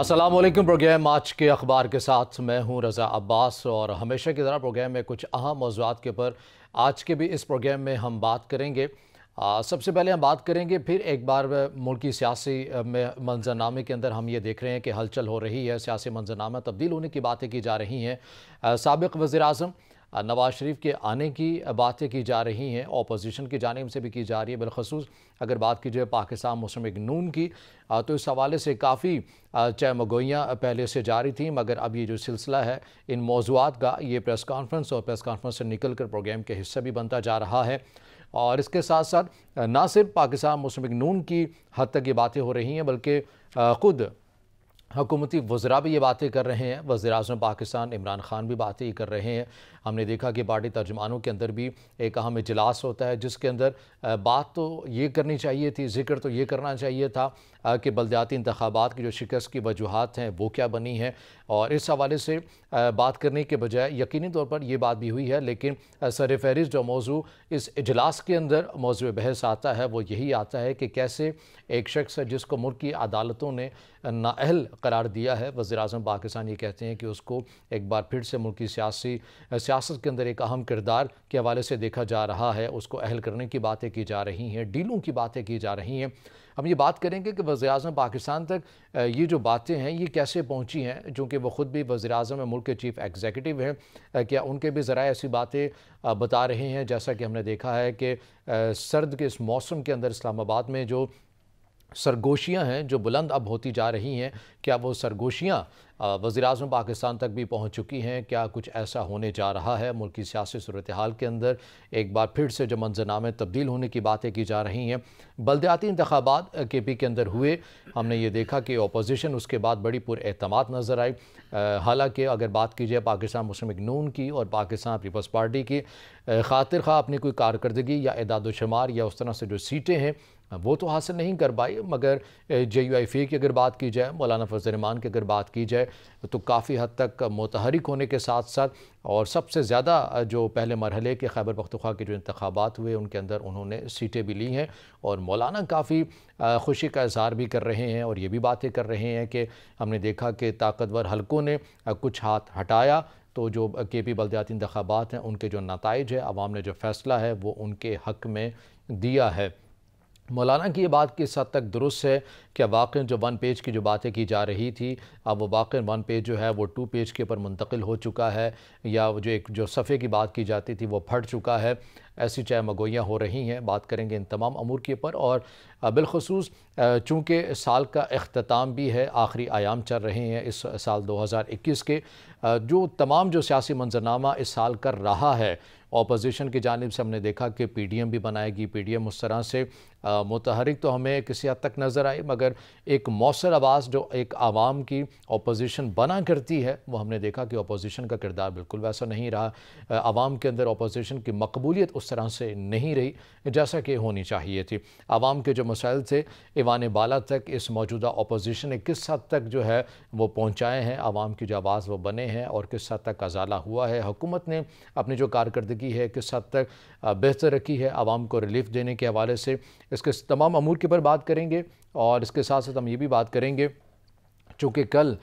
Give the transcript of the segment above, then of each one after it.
Aslam programme आज के अखबार के साथ मैं हूं रज़ा अब्बास और हमेशा की तरह प्रोग्राम में कुछ अहम मौजूद के पर आज के भी इस प्रोग्राम में हम बात करेंगे आ, सबसे पहले हम बात करेंगे फिर एक बार मुल्की सियासी में मंजरनामे के अंदर हम ये देख रहे हैं कि हलचल हो रही है सियासी मंजरनामा तब्दील होने की बातें की जा रही हैं सबक वज़ी अजम नवाज शरीफ के आने की बातें की जा रही हैं अपोजिशन की जानब से भी की जा रही है बिलखसूस अगर बात की जाए पाकिस्तान मुस्लिम लीग नून की तो इस हवाले से काफ़ी चय मगोयाँ पहले से जारी थी मगर अब ये जो सिलसिला है इन मौजूद का ये प्रेस कॉन्फ्रेंस और प्रेस कॉन्फ्रेंस से निकल कर प्रोग्राम के हिस्सा भी बनता जा रहा है और इसके साथ साथ ना सिर्फ पाकिस्तान मुस्लिम लीग नून की हद तक ये बातें हो रही हैं बल्कि खुद हकूमती वज्रा भी ये बातें कर रहे हैं वजी अजम पाकिस्तान इमरान खान भी बातें कर रहे हैं हमने देखा कि पार्टी तर्जमानों के अंदर भी एक अहम इजलास होता है जिसके अंदर बात तो ये करनी चाहिए थी जिक्र तो ये करना चाहिए था कि बलदियाती इंतबात की जो शिकस्त की वजूहत हैं वो क्या बनी हैं और इस हवाले से बात करने के बजाय यकीनी तौर पर यह बात भी हुई है लेकिन सर फहरिस्त जो मौजू इस इजलास के अंदर मौजू बहस आता है वो यही आता है कि कैसे एक शख्स है जिसको मुल्क की अदालतों ने नाअहल करार दिया है वजी अजम पाकिस्तान ये कहते हैं कि उसको एक बार फिर से मुल्क की सियासी सियासत के अंदर एक अहम किरदार के हवाले से देखा जा रहा है उसको अहल करने की बातें की जा रही हैं डीलों की बातें की जा रही हैं हम ये बात करेंगे कि वज़ी अजम पाकिस्तान तक ये जो बातें हैं ये कैसे पहुँची हैं चूँकि वो ख़ुद भी वज़र अजम मुल्क के चीफ़ एग्जीक्यूटिव हैं क्या उनके भी ज़रा ऐसी बातें बता रहे हैं जैसा कि हमने देखा है कि सर्द के इस मौसम के अंदर इस्लामाबाद में जो सरगोशियाँ हैं जो बुलंद अब होती जा रही हैं क्या वो सरगोशियाँ वज़ी अजम पाकिस्तान तक भी पहुँच चुकी हैं क्या कुछ ऐसा होने जा रहा है मुल्क की सियासी सूरत हाल के अंदर एक बार फिर से जो मंजरनामे तब्दील होने की बातें की जा रही हैं बलदयाती इंतबात के पी के अंदर हुए हमने ये देखा कि अपोजिशन उसके बाद बड़ी पुरमाद नज़र आई हालांकि अगर बात की जाए पाकिस्तान मुस्लिम नून की और पाकिस्तान पीपल्स पार्टी की खातिर खा अपनी कोई कारकर्दगी या इदादोशुमार या उस तरह से जो सीटें हैं हाँ, वो तो हासिल नहीं कर पाई मगर जे यू आई फी की अगर बात की जाए मौलाना फजल रमान की अगर बात की जाए तो काफ़ी हद तक मतहरिक होने के साथ साथ और सबसे ज़्यादा जो पहले मरहले के खैबर पख्तवा के जो इंतबात हुए उनके अंदर उन्होंने सीटें भी ली हैं और मौलाना काफ़ी खुशी का इजहार भी कर रहे हैं और ये भी बातें कर रहे हैं कि हमने देखा कि ताकतवर हलकों ने कुछ हाथ हटाया तो जो के पी बलदयाती इंतबात हैं उनके जो नतज है आवाम ने जो फ़ैसला है वो उनके हक में दिया है मौलाना की ये बात किस हद तक दुरुस्त है कि वाक़ जो वन पेज की जो बातें की जा रही थी अब वो वाक़ वन पेज जो है वो टू पेज के ऊपर मुंतकिल हो चुका है या जो एक जो सफ़े की बात की जाती थी वो फट चुका है ऐसी चाहे मगोयाँ हो रही हैं बात करेंगे इन तमाम अमूर के ऊपर और बिलखसूस चूँकि साल का अख्ताम भी है आखिरी आयाम चल रहे हैं इस साल दो हज़ार इक्कीस के जो तमाम जो सियासी मंजरनामा इस साल कर रहा है अपोजिशन की जानब से हमने देखा कि पी डी एम भी बनाएगी पी डी एम उस तरह से मुतहरक तो हमें किसी हद तक नज़र आई मगर एक मौसर आवाज़ जो एक आवाम की अपोजिशन बना करती है वो हमने देखा कि अपोजिशन का किरदार बिल्कुल वैसा नहीं रहा आवाम के अंदर अपोजिशन की मकबूलीत उस तरह से नहीं रही जैसा कि होनी चाहिए थी आवाम के जो मसाइल थे ईवान बाला तक इस मौजूदा अपोजिशन ने किस हद तक जो है वो पहुँचाए हैं आवाम की जो आवाज़ वो बने हैं और किस हद तक अजाला हुआ है हुकूमत ने अपनी जो कारकर्दगी है किस हद तक बेहतर रखी है आवाम को रिलीफ देने के हवाले से इसके तमाम अमूर के ऊपर बात करेंगे और इसके साथ साथ हम ये भी बात करेंगे चूँकि कल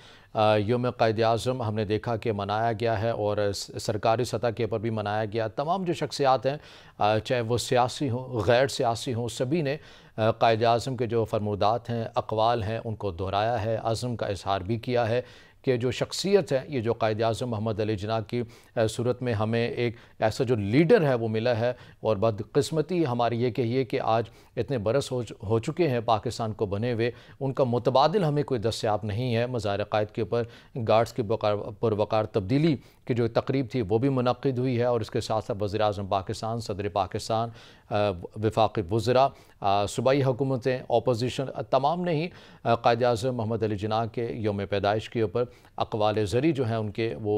योम कायद अजम हमने देखा कि मनाया गया है और सरकारी सतह के ऊपर भी मनाया गया तमाम जो शख्सियात हैं चाहे वो सियासी हों गैर सियासी हों सभी ने कायद अजम के जो फरमूदात हैं अकवाल हैं उनको दोहराया है अज़म का इजहार भी किया है कि जो शख्सियत है ये जो कायद अजम मोहम्मद अली जना की सूरत में हमें एक ऐसा जो लीडर है वो मिला है और बदकस्मती हमारी ये कहिए कि आज इतने बरस हो, हो चुके हैं पाकिस्तान को बने हुए उनका मुतबाद हमें कोई दस्याब नहीं है मज़ार कायद के ऊपर गार्ड्स की पुरवकार तब्दीली की जो तकरीब थी वो भी मनद हुई है और इसके साथ साथ वज़ी अजम पाकिस्तान सदर पाकिस्तान विफाक वज़रा सूबाई हुकूमतें अपोजिशन तमाम ने ही कायद अजम मोहम्मद अली जना के योम पैदाइश के ऊपर अकवाल ज़री जो हैं उनके वो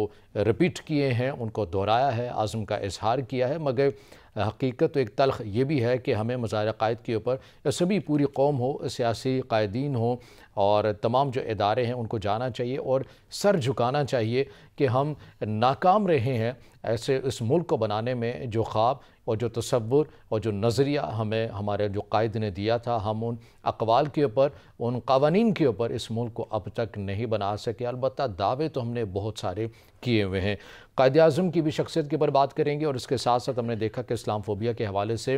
रिपीट किए हैं उनको दोहराया है आज़म का इजहार किया है मगर हकीकत तो एक तलख ये भी है कि हमें मज़ार कायद के ऊपर सभी पूरी कौम हो सियासी कायदीन हो और तमाम जो इदारे हैं उनको जाना चाहिए और सर झुकाना चाहिए कि हम नाकाम रहे हैं ऐसे इस मुल्क को बनाने में जो ख्वाब और जो तस्वुर और जो नज़रिया हमें हमारे जो कायद ने दिया था हम उन अकवाल के ऊपर उन कवानीन के ऊपर इस मुल्क को अब तक नहीं बना सके अलबत् दावे तो हमने बहुत सारे किए हुए हैं कायद अजम की भी शख्सियत के ऊपर बात करेंगे और इसके साथ साथ हमने देखा कि इस्लाम फोबिया के हवाले से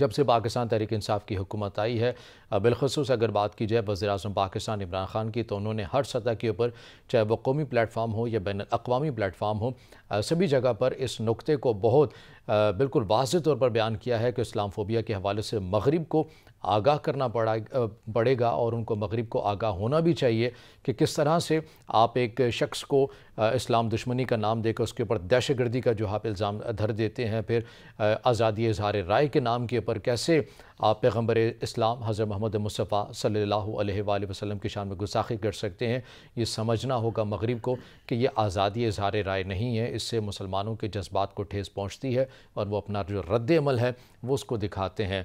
जब से पाकिस्तान तहरीक इंसाफ की हुकूमत आई है बिलखसूस अगर बात की जाए वजी अजम पाकिस्तान इमरान खान की तो उन्होंने हर सतह के ऊपर चाहे वह कौमी प्लेटफार्म हो या बैन अवी प्लेटफार्म हो सभी जगह पर इस नुकते को बहुत बिल्कुल वाज तौर पर बयान किया है कि इस्लाम फोबिया के हवाले से मगरब को आगाह करना पड़ा पड़ेगा और उनको मगरब को आगाह होना भी चाहिए कि किस तरह से आप एक शख्स को इस्लाम दुश्मनी का नाम देकर उसके ऊपर दहशत गर्दी का जो आप इल्ज़ाम धर देते हैं फिर आज़ादी इजहार राय के नाम के ऊपर कैसे आप पैगम्बर इस्लाम हज़र महमद मुस्फ़ा सल्ला वसम की शान में गुस्साखी कर सकते हैं ये समझना होगा मगरब को कि ये आज़ादी इजहार राय नहीं है इससे मुसलमानों के जज्बात को ठेस पहुँचती है और वो अपना जो रद्द अमल है वो उसको दिखाते हैं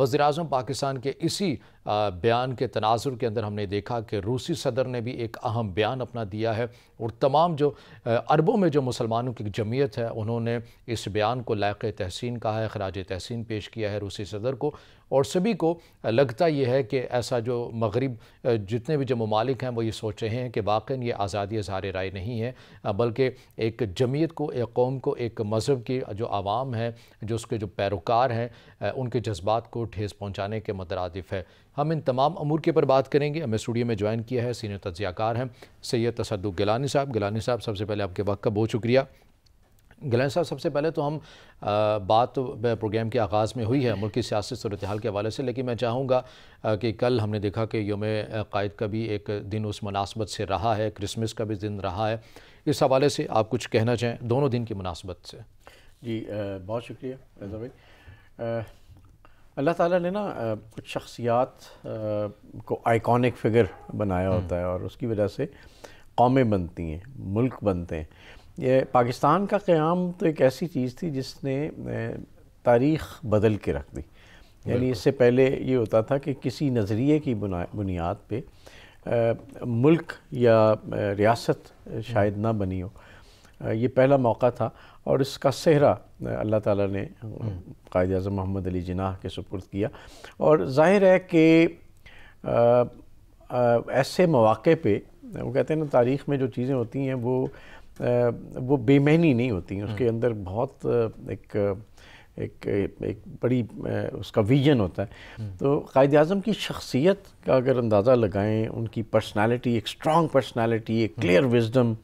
वज़ी अजम पाकिस्तान के इसी बयान के तनाजुर के अंदर हमने देखा कि रूसी सदर ने भी एक अहम बयान अपना दिया है और तमाम जो अरबों में जो मुसलमानों की जमीयत है उन्होंने इस बयान को लायक तहसीन कहा है खराज तहसीन पेश किया है रूसी सदर को और सभी को लगता यह है कि ऐसा जो मगरब जितने भी जो ममालिक हैं वो ये सोच रहे हैं कि वाकई ये आज़ादी इजहार राय नहीं है बल्कि एक जमीयत को एक कौम को एक मज़हब की जो आवाम है जो उसके जो पैरोकार हैं उनके जज्बात को ठेस पहुँचाने के मतरदफ़ है हम इन तमाम अमूर के ऊपर बात करेंगे हमें स्टूडियो में ज्वाइन किया है सीनियर तजियाकार हैं सैयद तसदुक गिलानी साहब गिलानी साहब सबसे पहले आपके वक्त का बहुत शुक्रिया गिलानी साहब सबसे पहले तो हम आ, बात प्रोग्राम के आगाज़ में हुई है मुल्क की सियासी सूरत हाल के हवाले से लेकिन मैं चाहूँगा कि कल हमने देखा कि योम कायद का भी एक दिन उस मुनासबत से रहा है क्रिसमस का भी दिन रहा है इस हवाले से आप कुछ कहना चाहें दोनों दिन की मुनासबत से जी बहुत शुक्रिया रजा भाई अल्लाह ताला ने ना कुछ शख्सियात को आइकॉनिक फिगर बनाया हम्म। होता है और उसकी वजह से कौमें बनती हैं मुल्क बनते हैं ये पाकिस्तान का क़्याम तो एक ऐसी चीज़ थी जिसने तारीख बदल के रख दी यानी इससे पहले ये होता था कि किसी नज़रिए की बुनियाद पे आ, मुल्क या रियासत शायद ना बनी हो आ, ये पहला मौका था और इसका सेहरा अल्लाह ताला ने हम्म। कायद अजम मोहम्मद अली जिनाह के सुपुर्द किया और जाहिर है कि ऐसे मौाक़े पे वो कहते हैं ना तारीख़ में जो चीज़ें होती हैं वो आ, वो बेमहनी नहीं होती हैं उसके हम्म। अंदर बहुत एक एक एक बड़ी उसका विजन होता है हम्म। तो कायद अजम की शख्सियत का अगर अंदाज़ा लगाएं उनकी पर्सनालिटी एक स्ट्रांग पर्सनालिटी एक क्लियर विजडम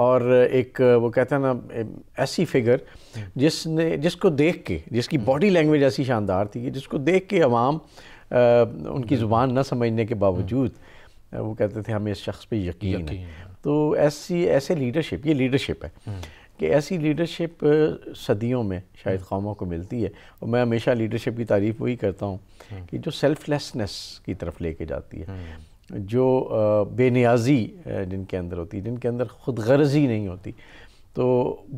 और एक वो कहते हैं ना ऐसी फिगर जिसने जिसको देख के जिसकी बॉडी लैंग्वेज ऐसी शानदार थी कि जिसको देख के अवाम उनकी हम्म। ज़ुबान ना समझने के बावजूद हम्म। वो कहते थे हमें इस शख्स पे यकीन, यकीन है।, है तो ऐसी ऐसे लीडरशिप ये लीडरशिप है हम्म। कि ऐसी लीडरशिप सदियों में शायद कौमों को मिलती है और मैं हमेशा लीडरशिप की तारीफ वही करता हूँ कि जो सेल्फलेसनेस की तरफ लेके जाती है जो बेनियाजी जिनके अंदर होती है जिनके अंदर खुद गर्जी नहीं होती तो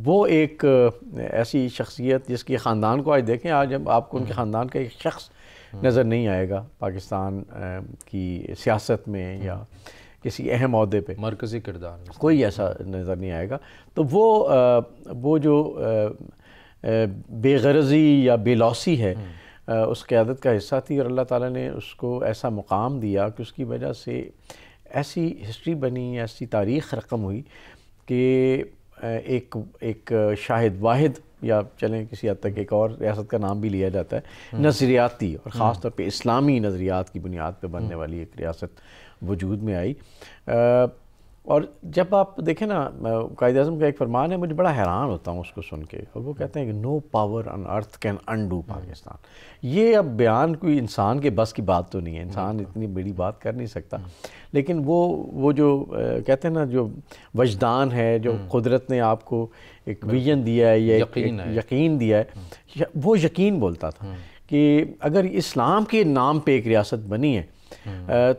वो एक ऐसी शख्सियत जिसके ख़ानदान को आज देखें आज अब आपको उनके हम्म। ख़ानदान का एक शख्स हम्म। नज़र नहीं आएगा पाकिस्तान की सियासत में हम्म। या किसी अहम अहदे पर मरकज़ी किरदार कोई ऐसा नज़र नहीं आएगा तो वो वो जो बेगरजी या बेलौसी है उस क़्यादत का हिस्सा थी और अल्लाह ताला ने उसको ऐसा मुकाम दिया कि उसकी वजह से ऐसी हिस्ट्री बनी ऐसी तारीख़ रकम हुई कि एक एक शाहिद वाहिद या चलें किसी हद तक एक और रियासत का नाम भी लिया जाता है हम्म। नज़रियाती और हम्म। ख़ास तौर पे इस्लामी नज़रियात की बुनियाद पे बनने हम्म। वाली एक रियासत वजूद में आई और जब आप देखें ना कायद अजम का एक फरमान है मुझे बड़ा हैरान होता हूँ उसको सुन के और वो कहते हैं कि no power on earth can undo Pakistan ये अब बयान कोई इंसान के बस की बात तो नहीं है इंसान इतनी बड़ी बात कर नहीं सकता हम्म। लेकिन वो वो जो कहते हैं ना जो वजदान है जो हम्म। कुदरत ने आपको एक विजन दिया है या यकीन दिया है हम्म। वो यकीन बोलता था कि अगर इस्लाम के नाम पर एक रियासत बनी है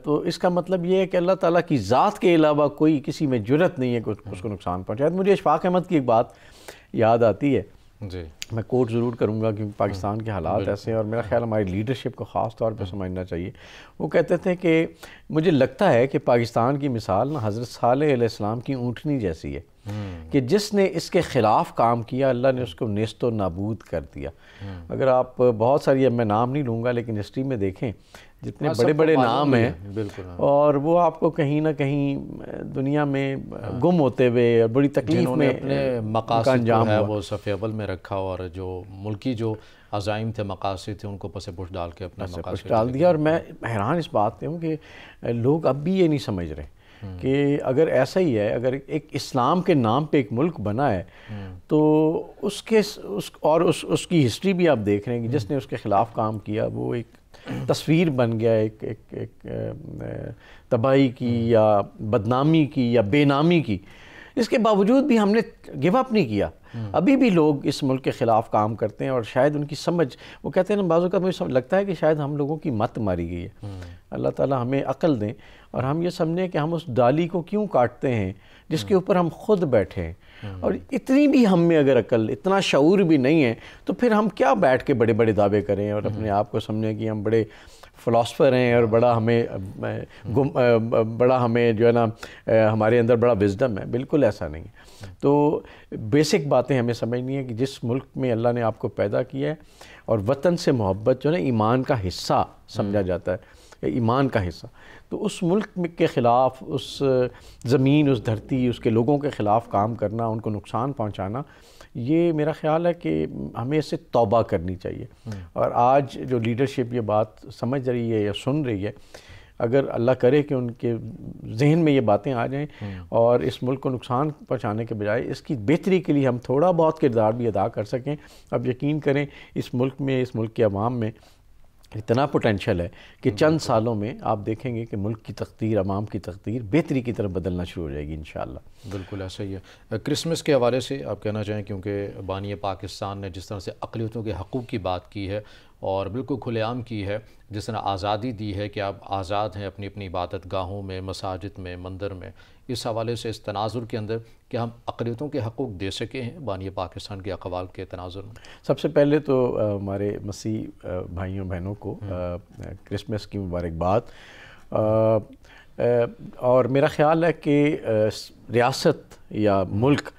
तो इसका मतलब ये है कि अल्लाह ताला की ज़ात के अलावा कोई किसी में जरूरत नहीं है कुछ उसको नुकसान पहुँचाए तो मुझे इशफाक अहमद की एक बात याद आती है जी मैं कोट ज़रूर करूँगा क्योंकि पाकिस्तान के हालात ऐसे हैं और मेरा ख्याल हमारी लीडरशिप को ख़ास तौर पर समझना चाहिए वो कहते थे कि मुझे लगता है कि पाकिस्तान की मिसाल ना हज़रत साल की ऊँटनी जैसी है हम्म। कि जिसने इसके ख़िलाफ़ काम किया अल्लाह ने उसको नस्त नाबूद कर दिया हम्म। अगर आप बहुत सारी अब मैं नाम नहीं लूँगा लेकिन हिस्ट्री में देखें जितने हाँ, बड़े बड़े नाम हैं बिल्कुल हाँ। और वो आपको कहीं ना कहीं दुनिया में हाँ। गुम होते हुए और बड़ी तकलीफ में अपने मकासद है वो अवल में रखा और जो मुल्की जो अजाइम थे मकासद थे उनको पसे पुश डाल के अपना पुश डाल दिया और मैं हैरान इस बात पर हूँ कि लोग अब भी ये नहीं समझ रहे हम्म। कि अगर ऐसा ही है अगर एक इस्लाम के नाम पे एक मुल्क बना है हम्म। तो उसके उस और उस उसकी हिस्ट्री भी आप देख रहे हैं कि हम्म। जिसने उसके ख़िलाफ़ काम किया वो एक तस्वीर बन गया एक एक, एक तबाही की या बदनामी की या बेनामी की इसके बावजूद भी हमने गिव अप नहीं किया हम्म। अभी भी लोग इस मुल्क के ख़िलाफ़ काम करते हैं और शायद उनकी समझ वो कहते हैं ना बाजू का मुझे लगता है कि शायद हम लोगों की मत मारी गई है हम्म। अल्लाह ताला हमें अकल दें और हम ये समझें कि हम उस डाली को क्यों काटते हैं जिसके हम्म। ऊपर हम खुद बैठे हैं हाँ। और इतनी भी हम में अगर अकल इतना शूर भी नहीं है तो फिर हम क्या बैठ के बड़े बड़े दावे करें और हाँ। अपने आप को समझें कि हम बड़े फ़िलासफ़र हैं और बड़ा हमें हाँ। गुम बड़ा हमें जो है ना हमारे अंदर बड़ा विजडम है बिल्कुल ऐसा नहीं है तो बेसिक बातें हमें समझनी है कि जिस मुल्क में अल्लाह ने आपको पैदा किया है और वतन से मोहब्बत जो है ना ईमान का हिस्सा समझा जाता है ईमान का हिस्सा तो उस मुल्क के ख़िलाफ़ उस ज़मीन उस धरती उसके लोगों के ख़िलाफ़ काम करना उनको नुकसान पहुँचाना ये मेरा ख्याल है कि हमें इसे तौबा करनी चाहिए हम्म। और आज जो लीडरशिप ये बात समझ रही है या सुन रही है अगर अल्लाह करे कि उनके जहन में ये बातें आ जाएं हम्म। और इस मुल्क को नुकसान पहुँचाने के बजाय इसकी बेहतरी के लिए हम थोड़ा बहुत किरदार भी अदा कर सकें अब यकीन करें इस मुल्क में इस मुल्क के अवाम में इतना पोटेंशल है कि चंद सालों में आप देखेंगे कि मुल्क की तकदीर अवाम की तकदीर बेहतरी की तरफ बदलना शुरू हो जाएगी इन बिल्कुल ऐसा ही है क्रिसमस के हवाले से आप कहना चाहें क्योंकि बानी पाकिस्तान ने जिस तरह से अकलीतों के हकूक़ की बात की है और बिल्कुल खुलेआम की है जिस तरह आज़ादी दी है कि आप आज़ाद हैं अपनी अपनी इबादत गाहों में मसाजिद में मंदिर में इस हवाले से इस तनाजुर के अंदर कि हम अकलीतों के हकूक़ दे सके हैं बानी पाकिस्तान के अकवाल के तनाजुर में सबसे पहले तो हमारे मसीह भाइयों बहनों को क्रिसमस की मुबारकबाद और मेरा ख्याल है कि रियासत या मुल्क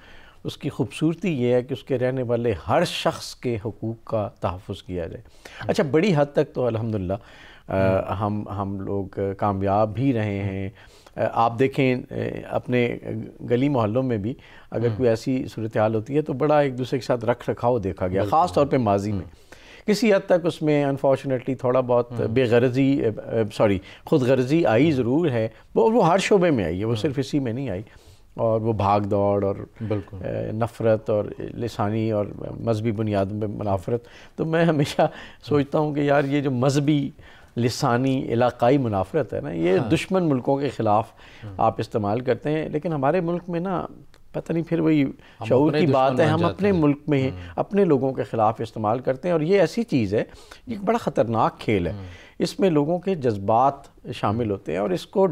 उसकी खूबसूरती ये है कि उसके रहने वाले हर शख्स के हकूक़ का तहफ़ किया जाए अच्छा बड़ी हद तक तो अलहमदिल्ला हम्म। हम हम लोग कामयाब भी रहे हैं आप देखें अपने गली मोहल्लों में भी अगर हम्म। कोई ऐसी सूरत हाल होती है तो बड़ा एक दूसरे के साथ रख रखाव देखा गया ख़ास तौर पर माजी में हम्म। किसी हद तक उसमें अनफॉर्चुनेटली थोड़ा बहुत बेगरजी सॉरी खुद गर्जी आई हम्म। ज़रूर है वो वो हर शोबे में आई है वो सिर्फ इसी में नहीं आई और वो भाग दौड़ और नफ़रत और लसानी और मजहबी बुनियाद में मुनाफरत तो मैं हमेशा सोचता हूँ कि यार ये जो मजहबी लसानी इलाकई मुनाफरत है ना ये हाँ। दुश्मन मुल्कों के ख़िलाफ़ हाँ। आप इस्तेमाल करते हैं लेकिन हमारे मुल्क में ना पता नहीं फिर वही शूर की बात है हम अपने मुल्क में ही हाँ। अपने लोगों के ख़िलाफ़ इस्तेमाल करते हैं और ये ऐसी चीज़ है एक बड़ा ख़तरनाक खेल है हाँ। इसमें लोगों के जज्बात शामिल होते हैं और इसको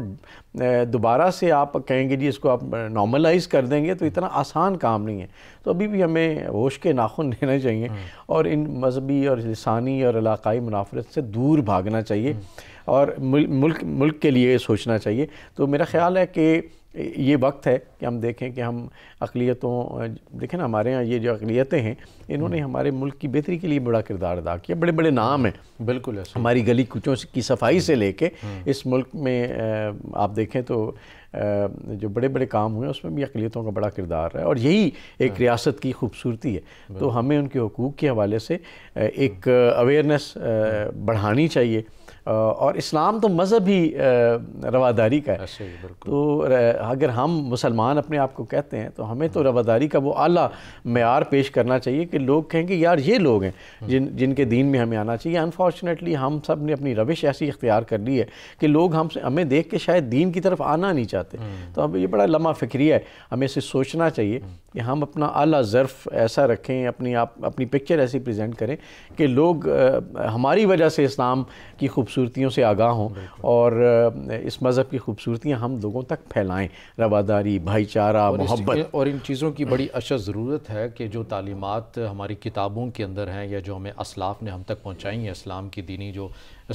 दोबारा से आप कहेंगे जी इसको आप नॉर्मलाइज कर देंगे तो इतना आसान काम नहीं है तो अभी भी हमें होश के नाखून लेना चाहिए हाँ। और इन मजहबी और लसानी और इलाकई मुनाफरत से दूर भागना चाहिए हाँ। और मुल्क मुल्क के लिए सोचना चाहिए तो मेरा ख्याल है कि ये वक्त है कि हम देखें कि हम अकलीतों देखें ना हमारे यहाँ ये जो अकलीतें हैं इन्होंने हम्म। हमारे मुल्क की बेहतरी के लिए बड़ा किरदार अदा किया बड़े बड़े नाम हैं बिल्कुल हमारी गली कुचों की सफाई से लेके हम्म। इस मुल्क में आप देखें तो जो बड़े बड़े काम हुए उसमें भी अकलीतों का बड़ा किरदार है और यही एक हाँ। रियासत की खूबसूरती है तो हमें उनके हकूक़ के हवाले से एक हम्म। अवेयरनेस बढ़ानी चाहिए और इस्लाम तो मज़हब ही रवादारी का है अच्छा तो अगर हम मुसलमान अपने आप को कहते हैं तो हमें तो रवादारी का वो आला मैार पेश करना चाहिए कि लोग कहें कि यार ये लोग हैं जिन जिनके दीन में हमें आना चाहिए अनफॉर्चुनेटली हम सब ने अपनी रविश ऐसी इख्तियार कर ली है कि लोग हमसे हमें देख के शायद दीन की तरफ आना नहीं चाहते हम्म। तो अब ये बड़ा लम्हा फिक्रिया है हमें इसे सोचना चाहिए हम्म। कि हम अपना आला ज़र्फ़ ऐसा रखें अपनी आप अपनी पिक्चर ऐसी प्रजेंट करें कि लोग हमारी वजह से इस्लाम की खूब खूबसूरतियों से आगाह हों और इस मज़हब की खूबसूरतियाँ हम लोगों तक फैलाएँ रवादारी भाईचारा मोहब्बत और इन चीज़ों की बड़ी अशद ज़रूरत है कि जो तालीमत हमारी किताबों के अंदर हैं या जो हमें असलाफ ने हम तक पहुँचाई हैं इस्लाम की दीनी जो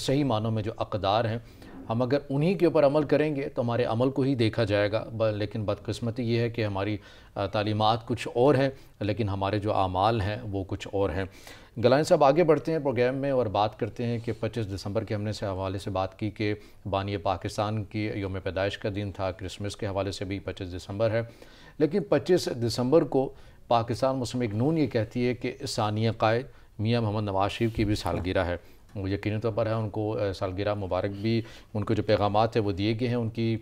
सही मानों में जो अकदार हैं हम अगर उन्हीं के ऊपर अमल करेंगे तो हमारे अमल को ही देखा जाएगा लेकिन बदकस्मती ये है कि हमारी तालीमत कुछ और है लेकिन हमारे जो आमाल हैं वो कुछ और हैं गलाइन साहब आगे बढ़ते हैं प्रोग्राम में और बात करते हैं कि 25 दिसंबर के हमने से हवाले से बात की कि बानिय पाकिस्तान की योम पैदाइश का दिन था क्रिसमस के हवाले से भी 25 दिसंबर है लेकिन 25 दिसंबर को पाकिस्तान मुस्लिम नून ये कहती है कि सानिया कायद मियाँ मोहम्मद नवाज शरीफ की भी सालगिरह है वो यकीनी तौर पर है उनको सालगिरह मुबारक भी उनको जो पैगाम है वो दिए गए हैं उनकी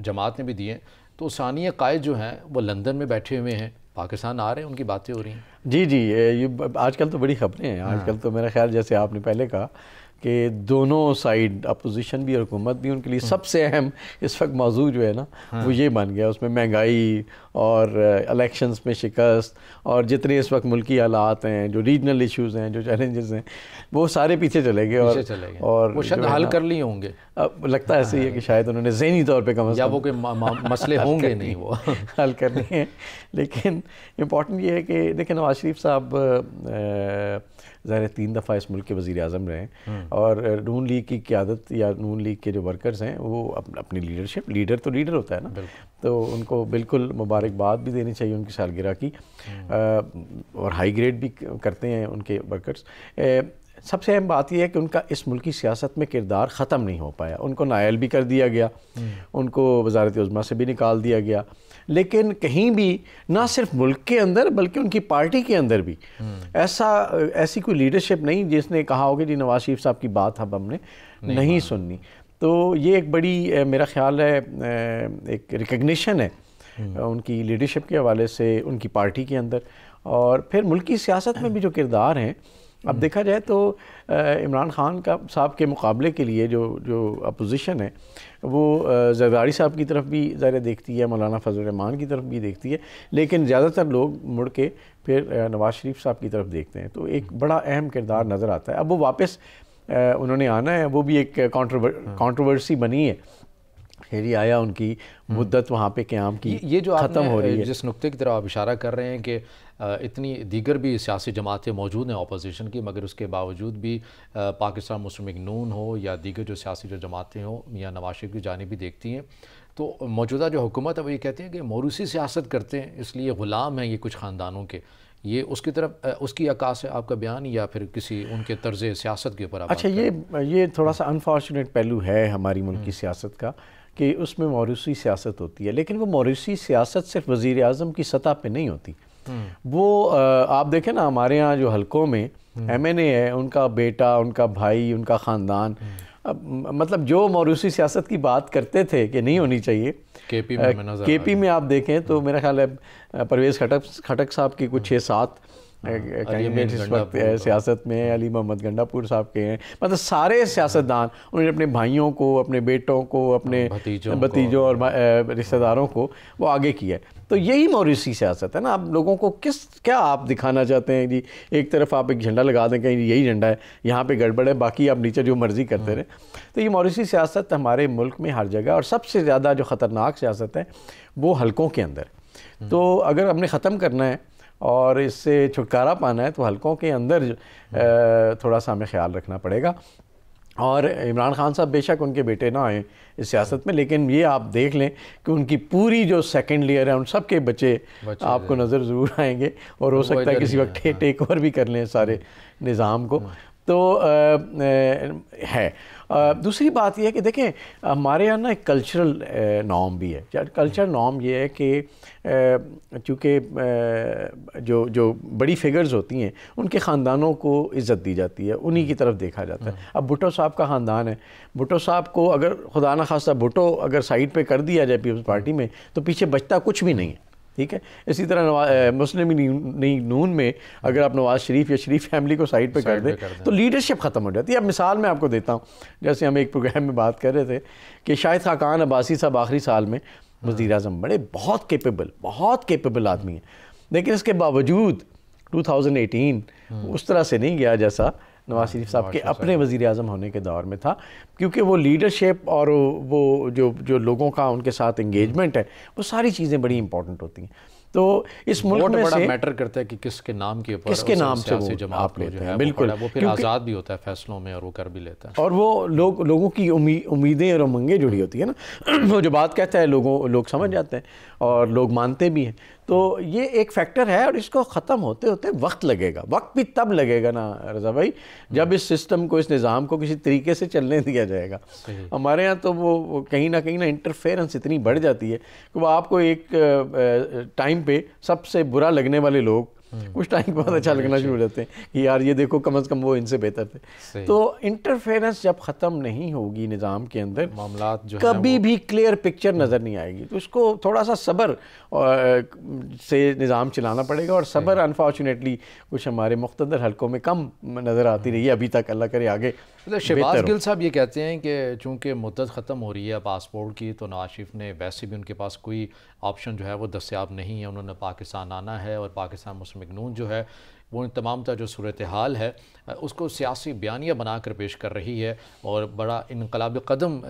जमात ने भी दिए तो सानिया कायद जो हैं वो लंदन में बैठे हुए हैं पाकिस्तान आ रहे हैं उनकी बातें हो रही हैं जी जी ये आजकल तो बड़ी खबरें हैं हाँ। आजकल तो मेरा ख्याल जैसे आपने पहले कहा कि दोनों साइड अपोजिशन भी और हुकूमत भी उनके लिए हाँ। सबसे अहम इस वक्त मौजू जो है ना हाँ। वो ये बन गया उसमें महंगाई और इलेक्शंस में शिकस्त और जितने इस वक्त मुल्की हालात हैं जो रीजनल इश्यूज हैं जो चैलेंजेस हैं वो सारे पीछे चले गए और, चले और वो शायद हल कर लिए होंगे लगता ऐसे ही है कि शायद उन्होंने जहनी तौर पर कम या वो कोई मसले होंगे नहीं वो हल करने हैं लेकिन इम्पॉर्टेंट ये है कि देखिए नवाज शरीफ साहब ज़ाहिर तीन दफ़ा इस मुल्क के वज़ी अजम रहे हैं हम्म। और नून लीग की क्यादत या नून लीग के जो वर्कर्स हैं वो अप, अपनी लीडरशिप लीडर तो लीडर होता है ना तो उनको बिल्कुल मुबारकबाद भी देनी चाहिए उनकी सालगिरह की आ, हम्म। और हाई ग्रेड भी करते हैं उनके वर्कर्स ए, सबसे अहम बात यह है कि उनका इस मुल्क सियासत में किरदार ख़त्म नहीं हो पाया उनको नायल भी कर दिया गया हम्म। उनको वजारत उजमा से भी निकाल दिया गया लेकिन कहीं भी ना सिर्फ मुल्क के अंदर बल्कि उनकी पार्टी के अंदर भी हम्म। ऐसा ऐसी कोई लीडरशिप नहीं जिसने कहा होगा कि जी नवाज शरीफ साहब की बात अब हमने नहीं, नहीं सुननी तो ये एक बड़ी मेरा ख्याल है एक रिकग्निशन है हम्म। उनकी लीडरशिप के हवाले से उनकी पार्टी के अंदर और फिर मुल्क सियासत में भी जो किरदार हैं अब देखा जाए तो इमरान खान का साहब के मुकाबले के लिए जो जो अपोजिशन है वो जरदारी साहब की तरफ भी ज़रा देखती है मौलाना फजल रहमान की तरफ भी देखती है लेकिन ज़्यादातर लोग मुड़ के फिर नवाज़ शरीफ साहब की तरफ देखते हैं तो एक हम्म। बड़ा अहम किरदार नज़र आता है अब वो वापस उन्होंने आना है वो भी एक कॉन्ट्रोवर्सी हाँ। बनी है आया उनकी हम्म। मुद्दत वहाँ पे क्याम की ये जो ख़त्म हो रही है जिस नुक्ते की तरफ आप इशारा कर रहे हैं कि इतनी दीगर भी सियासी जमातें मौजूद हैं अपोजिशन की मगर उसके बावजूद भी पाकिस्तान मुस्लिम नून हो या दीगर जो सियासी जो जमातें हों या नवाज शरीफ की जाने भी देखती हैं तो मौजूदा जो हुकूमत है वो ये कहते हैं कि मौरूसी सियासत करते हैं इसलिए ग़ुलाम हैं ये कुछ ख़ानदानों के ये उसकी तरफ उसकी अकास है आपका बयान या फिर किसी उनके तर्ज सियासत के ऊपर अच्छा ये ये थोड़ा सा अनफॉर्चुनेट पहलू है हमारी मुल्क की हम्म। सियासत का कि उसमें मौरूसी सियासत होती है लेकिन वो मौरूसी सियासत सिर्फ वज़ी अजम की सतह पर नहीं होती वो आप देखें ना हमारे यहाँ जो हलकों में एम एन ए है उनका बेटा उनका भाई उनका ख़ानदान मतलब जो मौरूसी सियासत की बात करते थे कि नहीं होनी चाहिए के पी में, में, आप देखें तो मेरा ख्याल है परवेज़ खटक खटक साहब की कुछ हम्म। छः सात हाँ। जिस इस वक्त सियासत में अली मोहम्मद गंडापुर साहब के हैं मतलब सारे सियासतदान उन्होंने अपने भाइयों को अपने बेटों को अपने हाँ, भतीजों, भतीजों और रिश्तेदारों को वो आगे किया है तो यही मौरूसी सियासत है ना आप लोगों को किस क्या आप दिखाना चाहते हैं जी एक तरफ आप एक झंडा लगा दें कहीं यही झंडा है यहाँ पे गड़बड़ है बाकी आप नीचे जो मर्ज़ी करते हाँ। रहे तो ये मौरूसी सियासत हमारे मुल्क में हर जगह और सबसे ज़्यादा जो ख़तरनाक सियासत है वो हलकों के अंदर हम्म। तो अगर हमने ख़त्म करना है और इससे छुटकारा पाना है तो हलकों के अंदर थोड़ा सा हमें ख्याल रखना पड़ेगा और इमरान खान साहब बेशक उनके बेटे ना आए इस सियासत में लेकिन ये आप देख लें कि उनकी पूरी जो सेकंड लेयर है उन सब के बच्चे, बच्चे आपको नज़र ज़रूर आएंगे और हो सकता है किसी वक्त टेक ओवर भी कर लें सारे हाँ। निज़ाम को हाँ। तो आ, है आ, दूसरी बात यह है कि देखें हमारे यहाँ ना एक कल्चरल नॉम भी है कल्चरल नॉम ये है कि चूँकि जो जो बड़ी फिगर्स होती हैं उनके ख़ानदानों को इज़्ज़त दी जाती है उन्हीं की तरफ देखा जाता है अब भुटो साहब का ख़ानदान है भुटो साहब को अगर खुदा न खासा भुटो अगर साइड पर कर दिया जाए पीपल्स पार्टी में तो पीछे बचता कुछ भी नहीं है ठीक है इसी तरह मुस्लिम नहीं नून में अगर आप नवाज़ शरीफ या शरीफ फैमिली को साइड पे कर दें तो लीडरशिप ख़त्म हो जाती है अब मिसाल मैं आपको देता हूँ जैसे हम एक प्रोग्राम में बात कर रहे थे कि शाहिद खाकान अब्बासी साहब आखिरी साल में वज़ी अजम बड़े बहुत केपेबल बहुत केपेबल आदमी हैं लेकिन इसके बावजूद टू हम्म। उस तरह से नहीं गया जैसा नवाज शरीफ साहब के अपने वजीर अजम होने के दौर में था क्योंकि वो लीडरशिप और वो जो जो लोगों का उनके साथ इंगेजमेंट है वो सारी चीज़ें बड़ी इंपॉर्टेंट होती हैं तो इस मुल्क में बड़ा मैटर करता है कि किसके नाम के ऊपर किसके नाम से वो आप लेते हैं बिल्कुल वो फिर आज़ाद भी होता है फैसलों में और वो कर भी लेता है और वो लोग लोगों की उम्मीदें और उमंगें जुड़ी होती है ना वो जो बात कहता है लोगों लोग समझ जाते हैं और लोग मानते भी हैं तो ये एक फैक्टर है और इसको ख़त्म होते होते वक्त लगेगा वक्त भी तब लगेगा ना रजा भाई जब इस सिस्टम को इस निज़ाम को किसी तरीके से चलने दिया जाएगा हमारे यहाँ तो वो, कहीं ना कहीं ना इंटरफेरेंस इतनी बढ़ जाती है कि वो आपको एक टाइम पे सबसे बुरा लगने वाले लोग हम्म। कुछ टाइम के बाद अच्छा लगना शुरू हो जाते हैं कि यार ये देखो कम अज़ कम वो इनसे बेहतर थे तो इंटरफेरेंस जब ख़त्म नहीं होगी निज़ाम के अंदर मामला जो कभी भी क्लियर पिक्चर नज़र नहीं आएगी तो उसको थोड़ा सा सब्र से निज़ाम चलाना पड़ेगा और सब्र अनफॉर्चुनेटली कुछ हमारे मुख्तर हलकों में कम नज़र आती रही है अभी तक अल्लाह करे आगे मतलब शहबाज गिल साहब ये कहते हैं कि चूंकि मुद्दत ख़त्म हो रही है पासपोर्ट की तो नवाज शरीफ ने वैसे भी उनके पास कोई ऑप्शन जो है वो दस्याब नहीं है उन्होंने पाकिस्तान आना है और पाकिस्तान मुस्लिम नून जो है वो इन तमाम तर जो सूरत हाल है उसको सियासी बयानिया बनाकर पेश कर रही है और बड़ा इनकलाब कदम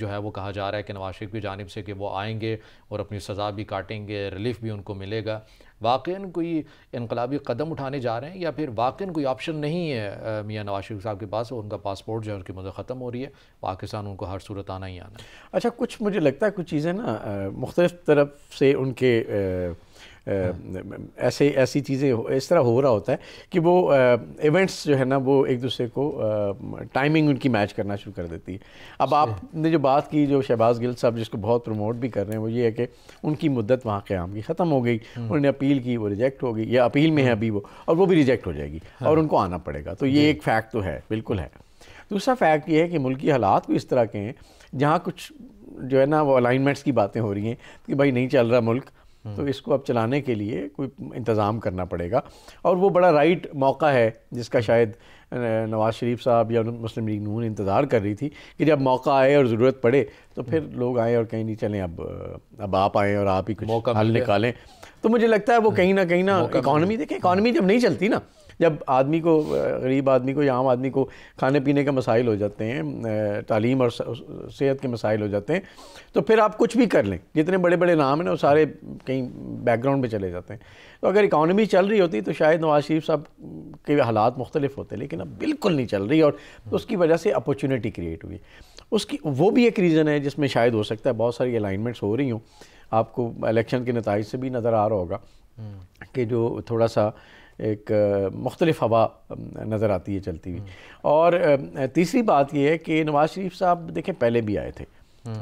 जो है वो कहा जा रहा है कि नवाज शरीफ की जानब से कि वो आएँगे और अपनी सज़ा भी काटेंगे रिलीफ भी उनको मिलेगा वाक़ कोई इनकलाबी कदम उठाने जा रहे हैं या फिर वाक़ कोई ऑप्शन नहीं है मियाँ नवाज शरीफ साहब के पास और उनका पासपोर्ट जो है उनकी मदद ख़त्म हो रही है पाकिस्तान उनको हर सूरत आना ही आना अच्छा कुछ मुझे लगता है कुछ चीज़ें ना मुख्तलिफ़ तरफ से उनके आ, ऐसे ऐसी चीज़ें इस तरह हो रहा होता है कि वो इवेंट्स जो है ना वो एक दूसरे को टाइमिंग उनकी मैच करना शुरू कर देती है अब आपने जो बात की जो शहबाज गिल साहब जिसको बहुत प्रमोट भी कर रहे हैं वो ये है कि उनकी मुद्दत वहाँ क़्याम की ख़त्म हो गई हम्म। उन्होंने अपील की वो रिजेक्ट हो गई या अपील में है हम्म। अभी वो और वो भी रिजेक्ट हो जाएगी हाँ। और उनको आना पड़ेगा तो ये एक फ़ैक्ट तो है बिल्कुल है दूसरा फैक्ट ये है कि मुल्की हालात भी इस तरह के हैं जहाँ कुछ जो है ना वो अलाइनमेंट्स की बातें हो रही हैं कि भाई नहीं चल रहा मुल्क तो इसको अब चलाने के लिए कोई इंतज़ाम करना पड़ेगा और वो बड़ा राइट मौका है जिसका हम्म। शायद नवाज़ शरीफ साहब या मुस्लिम लीग नून इंतज़ार कर रही थी कि जब मौका आए और ज़रूरत पड़े तो हम्म। फिर लोग आएँ और कहीं नहीं चलें अब अब आप आएँ और आप ही कुछ मौका हल निकालें तो मुझे लगता है वो हम्म। कहीं ना कहीं ना इकानमी देखें इकानमी जब नहीं चलती ना जब आदमी को गरीब आदमी को या आम आदमी को खाने पीने के मसाइल हो जाते हैं तालीम और सेहत के मसाइल हो जाते हैं तो फिर आप कुछ भी कर लें जितने बड़े बड़े नाम हैं ना वो सारे कहीं बैकग्राउंड में चले जाते हैं तो अगर इकानमी चल रही होती तो शायद नवाज शरीफ साहब के हालात मुख्तलिफ होते लेकिन अब बिल्कुल नहीं चल रही और तो उसकी वजह से अपॉर्चुनिटी क्रिएट हुई उसकी वो भी एक रीज़न है जिसमें शायद हो सकता है बहुत सारी अलाइनमेंट्स हो रही हों आपको इलेक्शन के नतज से भी नज़र आ रहा होगा हम्म। कि जो थोड़ा सा एक मुख्तलिफ हवा नज़र आती है चलती हुई और तीसरी बात यह है कि नवाज़ शरीफ साहब देखें पहले भी आए थे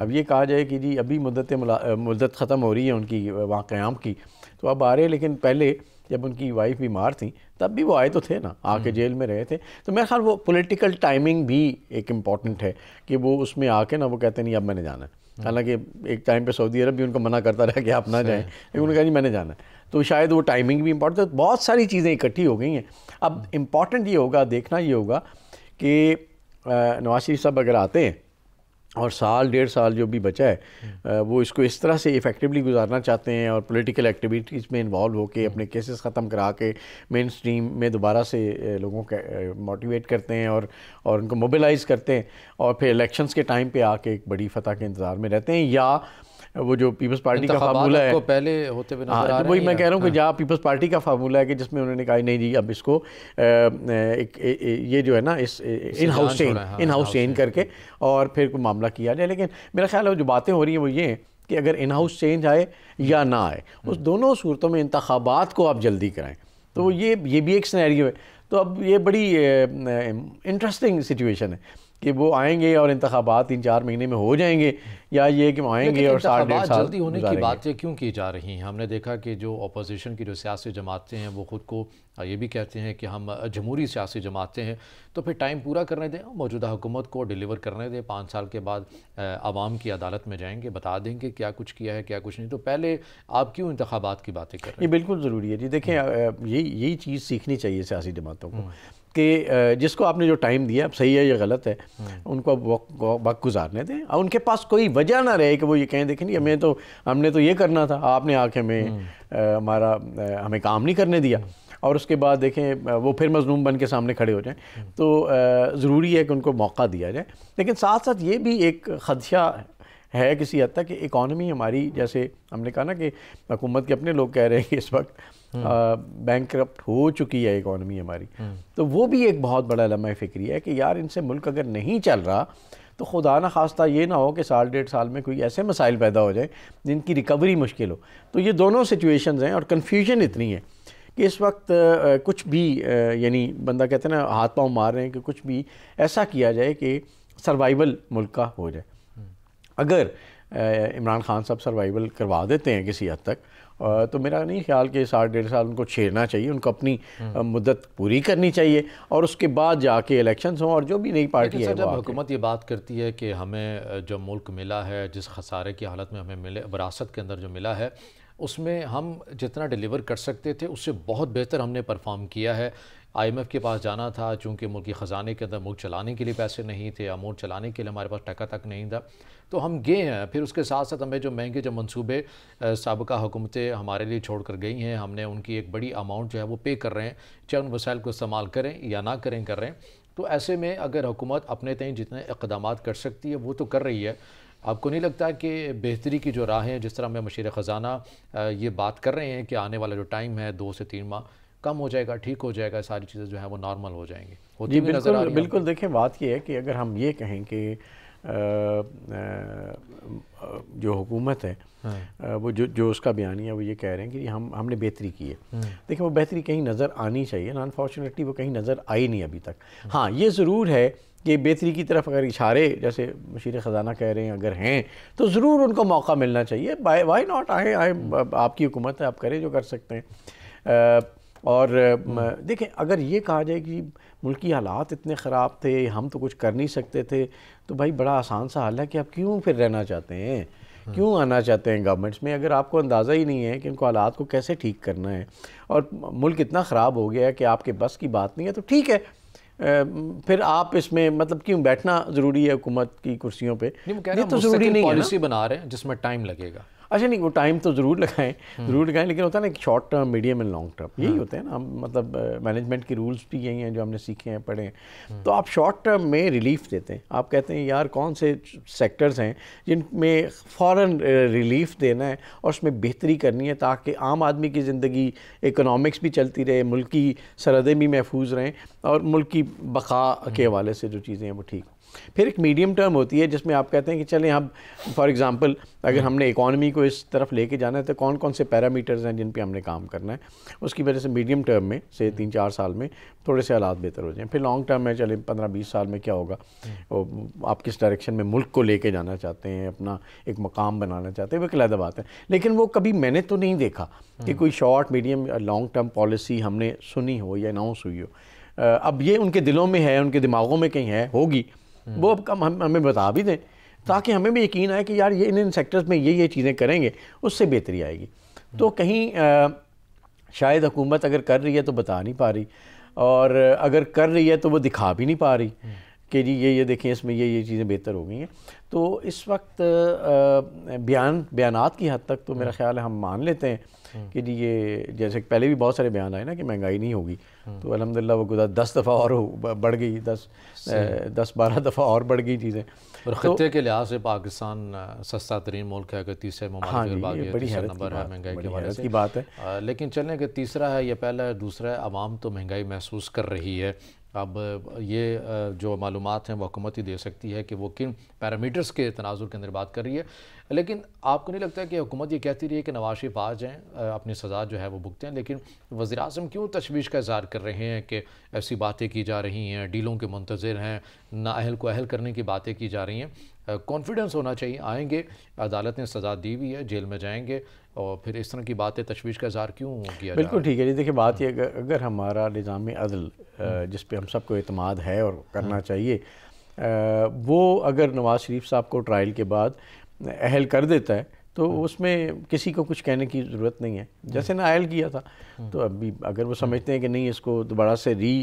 अब ये कहा जाए कि जी अभी मुद्दत मुद्दत ख़त्म हो रही है उनकी वहाँ क़्याम की तो अब आ रहे लेकिन पहले जब उनकी वाइफ बीमार थी तब भी वो आए तो थे ना आके जेल में रहे थे तो मेरे ख्याल वो पॉलिटिकल टाइमिंग भी एक इम्पॉर्टेंट है कि वो उसमें आके ना वो कहते नहीं अब मैंने जाना है हालांकि एक टाइम पे सऊदी अरब भी उनको मना करता रहा कि आप ना अच्छा। जाएं लेकिन उन्होंने कहा नहीं मैंने जाना है तो शायद वो टाइमिंग भी इम्पॉर्टेंट तो बहुत सारी चीज़ें इकट्ठी हो गई हैं अब इम्पॉर्टेंट ये होगा देखना ये होगा कि नवाज शरीफ साहब अगर आते हैं और साल डेढ़ साल जो भी बचा है वो इसको इस तरह से इफ़ेक्टिवली गुजारना चाहते हैं और पॉलिटिकल एक्टिविटीज़ में इन्वॉल्व होकर अपने केसेस ख़त्म करा के मेन स्ट्रीम में दोबारा से लोगों के मोटिवेट करते हैं और और उनको मोबिलाइज़ करते हैं और फिर इलेक्शंस के टाइम पे आके एक बड़ी फतह के इंतज़ार में रहते हैं या वो जो पीपल्स पार्टी का फार्मूला है पहले होते हुए हाँ तो वही मैं कह रहा हूँ कि हाँ। जहाँ पीपल्स पार्टी का फार्मूला है कि जिसमें उन्होंने कहा नहीं जी अब इसको एक ये जो है ना इस इन हाउस चेन हाँ, इन हाउस चेन करके और फिर कोई मामला किया जाए लेकिन मेरा ख्याल है जो बातें हो रही हैं वो ये हैं कि अगर इन हाउस चेंज आए या ना आए उस हम्म। दोनों सूरतों में इंतबात को आप जल्दी कराएं तो हम्म। ये ये भी एक सिनेरियो है तो अब ये बड़ी इंटरेस्टिंग सिचुएशन है कि वो आएंगे और इंतबात तीन चार महीने में हो जाएंगे या ये कि आएंगे और साल डेढ़ साल जल्दी होने की बातें क्यों की जा रही हैं हमने देखा कि जो अपोजिशन की जो सियासी जमातें हैं वो ख़ुद को ये भी कहते हैं कि हम जमहूरी सियासी जमातें हैं तो फिर टाइम पूरा करने दें मौजूदा हुकूमत को डिलीवर करने दें पाँच साल के बाद आवाम की अदालत में जाएंगे बता देंगे क्या कुछ किया है क्या कुछ नहीं तो पहले आप क्यों इंतबात की बातें करें ये बिल्कुल ज़रूरी है जी देखें यही हम्म। यही चीज़ सीखनी चाहिए सियासी जमातों को हम्म। कि जिसको आपने जो टाइम दिया अब सही है या गलत है उनको अब वक्त गुजारने दें और उनके पास कोई वजह ना रहे कि वो ये कहें देखें नहीं हमें तो हमने तो ये करना था आपने आके हमें हम्म। हमारा हमें काम नहीं करने दिया और उसके बाद देखें वो फिर मजलूम बन के सामने खड़े हो जाएं तो ज़रूरी है कि उनको मौका दिया जाए लेकिन साथ साथ ये भी एक खदशा है किसी हद तक कि इकॉनमी हमारी जैसे हमने कहा ना कि हुकूमत के अपने लोग कह रहे हैं कि इस वक्त बैंक hmm. करप्ट हो चुकी है इकोनॉमी हमारी hmm. तो वो भी एक बहुत बड़ा लम्हा फिक्री है कि यार इनसे मुल्क अगर नहीं चल रहा तो खुदा ना खास्ता ये ना हो कि साल डेढ़ साल में कोई ऐसे मसाइल पैदा हो जाए जिनकी रिकवरी मुश्किल हो तो ये दोनों सिचुएशंस हैं और कन्फ्यूजन इतनी है कि इस वक्त कुछ भी यानी बंदा कहते हैं ना हाथ पाँव मार रहे हैं कि कुछ भी ऐसा किया जाए कि सर्वाइवल मुल्क का हो जाए hmm. अगर इमरान खान साहब सर्वाइवल करवा देते हैं किसी हद तक तो मेरा नहीं ख्याल कि साठ डेढ़ साल उनको छेड़ना चाहिए उनको अपनी हम्म। मुद्दत पूरी करनी चाहिए और उसके बाद जाके इलेक्शन हों और जो भी नई पार्टी है जब हुकूमत ये बात करती है कि हमें जो मुल्क मिला है जिस खसारे की हालत में हमें मिले वरासत के अंदर जो मिला है उसमें हम जितना डिलीवर कर सकते थे उससे बहुत बेहतर हमने परफॉर्म किया है आई एम एफ़ के पास जाना था चूँकि मुल्क ख़जाने के अंदर मुल्क चलाने के लिए पैसे नहीं थे अमूर चलाने के लिए हमारे पास टका तक नहीं था तो हम गए हैं फिर उसके साथ साथ हमें जो महंगे जो मनसूबे सबका हुकूमतें हमारे लिए छोड़ कर गई हैं हमने उनकी एक बड़ी अमाउंट जो है वो पे कर रहे हैं चाहे उन वसाइल को इस्तेमाल करें या ना करें कर रहे हैं तो ऐसे में अगर हुकूमत अपने तय जितने इकदाम कर सकती है वो तो कर रही है आपको नहीं लगता कि बेहतरी की जो राहें जिस तरह हमें मशीर ख़जाना ये बात कर रहे हैं कि आने वाला जो टाइम है दो से तीन माह कम हो जाएगा ठीक हो जाएगा सारी चीज़ें जो है वो नॉर्मल हो जाएंगी होती भी नज़र आ बिल्कुल देखें बात यह है कि अगर हम ये कहें कि आ, आ, जो हुकूमत है आ, हाँ। वो जो जो उसका बयान है वो ये कह रहे हैं कि हम हमने बेहतरी की है हाँ। देखिए वो बेहतरी कहीं नज़र आनी चाहिए ना अनफॉर्चुनेटली वो कहीं नज़र आई नहीं अभी तक हाँ, हाँ ये ज़रूर है कि बेहतरी की तरफ अगर इशारे जैसे मशीर ख़जाना कह रहे हैं अगर हैं तो ज़रूर उनको मौका मिलना चाहिए वाई नॉट आए आए आपकी हुकूमत है आप करें जो कर सकते हैं और हम्म। देखें अगर ये कहा जाए कि मुल्की हालात इतने ख़राब थे हम तो कुछ कर नहीं सकते थे तो भाई बड़ा आसान सा हाल है कि आप क्यों फिर रहना चाहते हैं हम्म। क्यों आना चाहते हैं गवर्नमेंट्स में अगर आपको अंदाज़ा ही नहीं है कि उनको हालात को कैसे ठीक करना है और मुल्क इतना ख़राब हो गया है कि आपके बस की बात नहीं है तो ठीक है फिर आप इसमें मतलब क्यों बैठना ज़रूरी है हुकूमत की कुर्सियों पर तो ज़रूरी नहीं पॉलिसी बना रहे हैं जिसमें टाइम लगेगा अच्छा नहीं वो टाइम तो ज़रूर लगाएं हम्म। ज़रूर लगाएं लेकिन होता है ना एक short term medium and long term यही हाँ। होते हैं ना मतलब मैनेजमेंट के रूल्स भी यही हैं जो हमने सीखे हैं पढ़े हैं हम्म। तो आप शॉर्ट टर्म में रिलीफ देते हैं आप कहते हैं यार कौन से सेक्टर्स हैं जिनमें फ़ौर रिलीफ देना है और उसमें बेहतरी करनी है ताकि आम आदमी की ज़िंदगी इकोनॉमिक्स भी चलती रहे मुल्क की सरहदें भी महफूज रहें और मुल्क की बका के हम्म। हवाले से जो चीज़ें हैं वो ठीक फिर एक मीडियम टर्म होती है जिसमें आप कहते हैं कि चलें हम फॉर एग्ज़ाम्पल अगर हमने इकॉनमी को इस तरफ लेके जाना है तो कौन कौन से पैरामीटर्स हैं जिन पे हमने काम करना है उसकी वजह से मीडियम टर्म में से हम्म। तीन चार साल में थोड़े से हालात बेहतर हो जाए फिर लॉन्ग टर्म में चले पंद्रह बीस साल में क्या होगा हम्म। वो आप किस डायरेक्शन में मुल्क को लेके जाना चाहते हैं अपना एक मकाम बनाना चाहते हैं वो एक अलहदा बात है लेकिन वो कभी मैंने तो नहीं देखा हम्म। कि कोई short medium long term policy हमने सुनी हो या अनाउंस हुई हो अब ये उनके दिलों में है उनके दिमागों में कहीं है होगी वो अब कम हम हमें बता भी दें ताकि हमें भी यकीन आए कि यार ये इन इन सेक्टर्स में ये ये चीज़ें करेंगे उससे बेहतरी आएगी तो हम्म। कहीं आ, शायद हुकूमत अगर कर रही है तो बता नहीं पा रही और अगर कर रही है तो वो दिखा भी नहीं पा रही हम्म। कि जी ये ये देखें इसमें ये ये चीज़ें बेहतर हो गई हैं तो इस वक्त बयान बयानात की हद तक तो मेरा हम्म। ख्याल है हम मान लेते हैं हम्म। कि जी ये जैसे पहले भी बहुत सारे बयान आए ना कि महंगाई नहीं होगी हम्म। तो अलहमदिल्ला वो गुजार दस दफ़ा और बढ़ गई दस दस बारह दफ़ा और बढ़ गई चीज़ें और ख़त्े तो, के लिहाज से पाकिस्तान सस्ता तरीन मुल्क है अगर तीसरे हाँ बड़ी नंबर है महंगाई के हवाले की बात है लेकिन चलें कि तीसरा है यह पहला है दूसरा है आवाम तो महंगाई महसूस कर रही है अब ये जो मालूम हैं वो हुकूमत ही दे सकती है कि वो किन पैरामीटर्स के तनाजुर के अंदर बात कर रही है लेकिन आपको नहीं लगता कि हुकूमत ये कहती रही है कि नवाज शरीफ आ जाएँ अपनी सज़ा जो है वो भुगतें लेकिन वज़ी अजम क्यों तशवीश का इजहार कर रहे हैं कि ऐसी बातें की जा रही हैं डीलों के मंतज़र हैं नाअहल को अहल करने की बातें की जा रही हैं कॉन्फिडेंस होना चाहिए आएंगे अदालत ने सज़ा दी हुई है जेल में जाएंगे और फिर इस तरह की बातें तशवीश का इजहार क्यों किया बिल्कुल ठीक है जी देखिए बात हम्म। यह अगर, अगर हमारा निज़ाम अदल हम्म। जिस पर हम सबको अतमाद है और करना हम्म। चाहिए वो अगर नवाज़ शरीफ साहब को ट्रायल के बाद अहल कर देता है तो हम्म। उसमें किसी को कुछ कहने की ज़रूरत नहीं है जैसे ना अहल किया था हम्म। तो अभी अगर वो हम्म। समझते हैं कि नहीं इसको दोबारा से री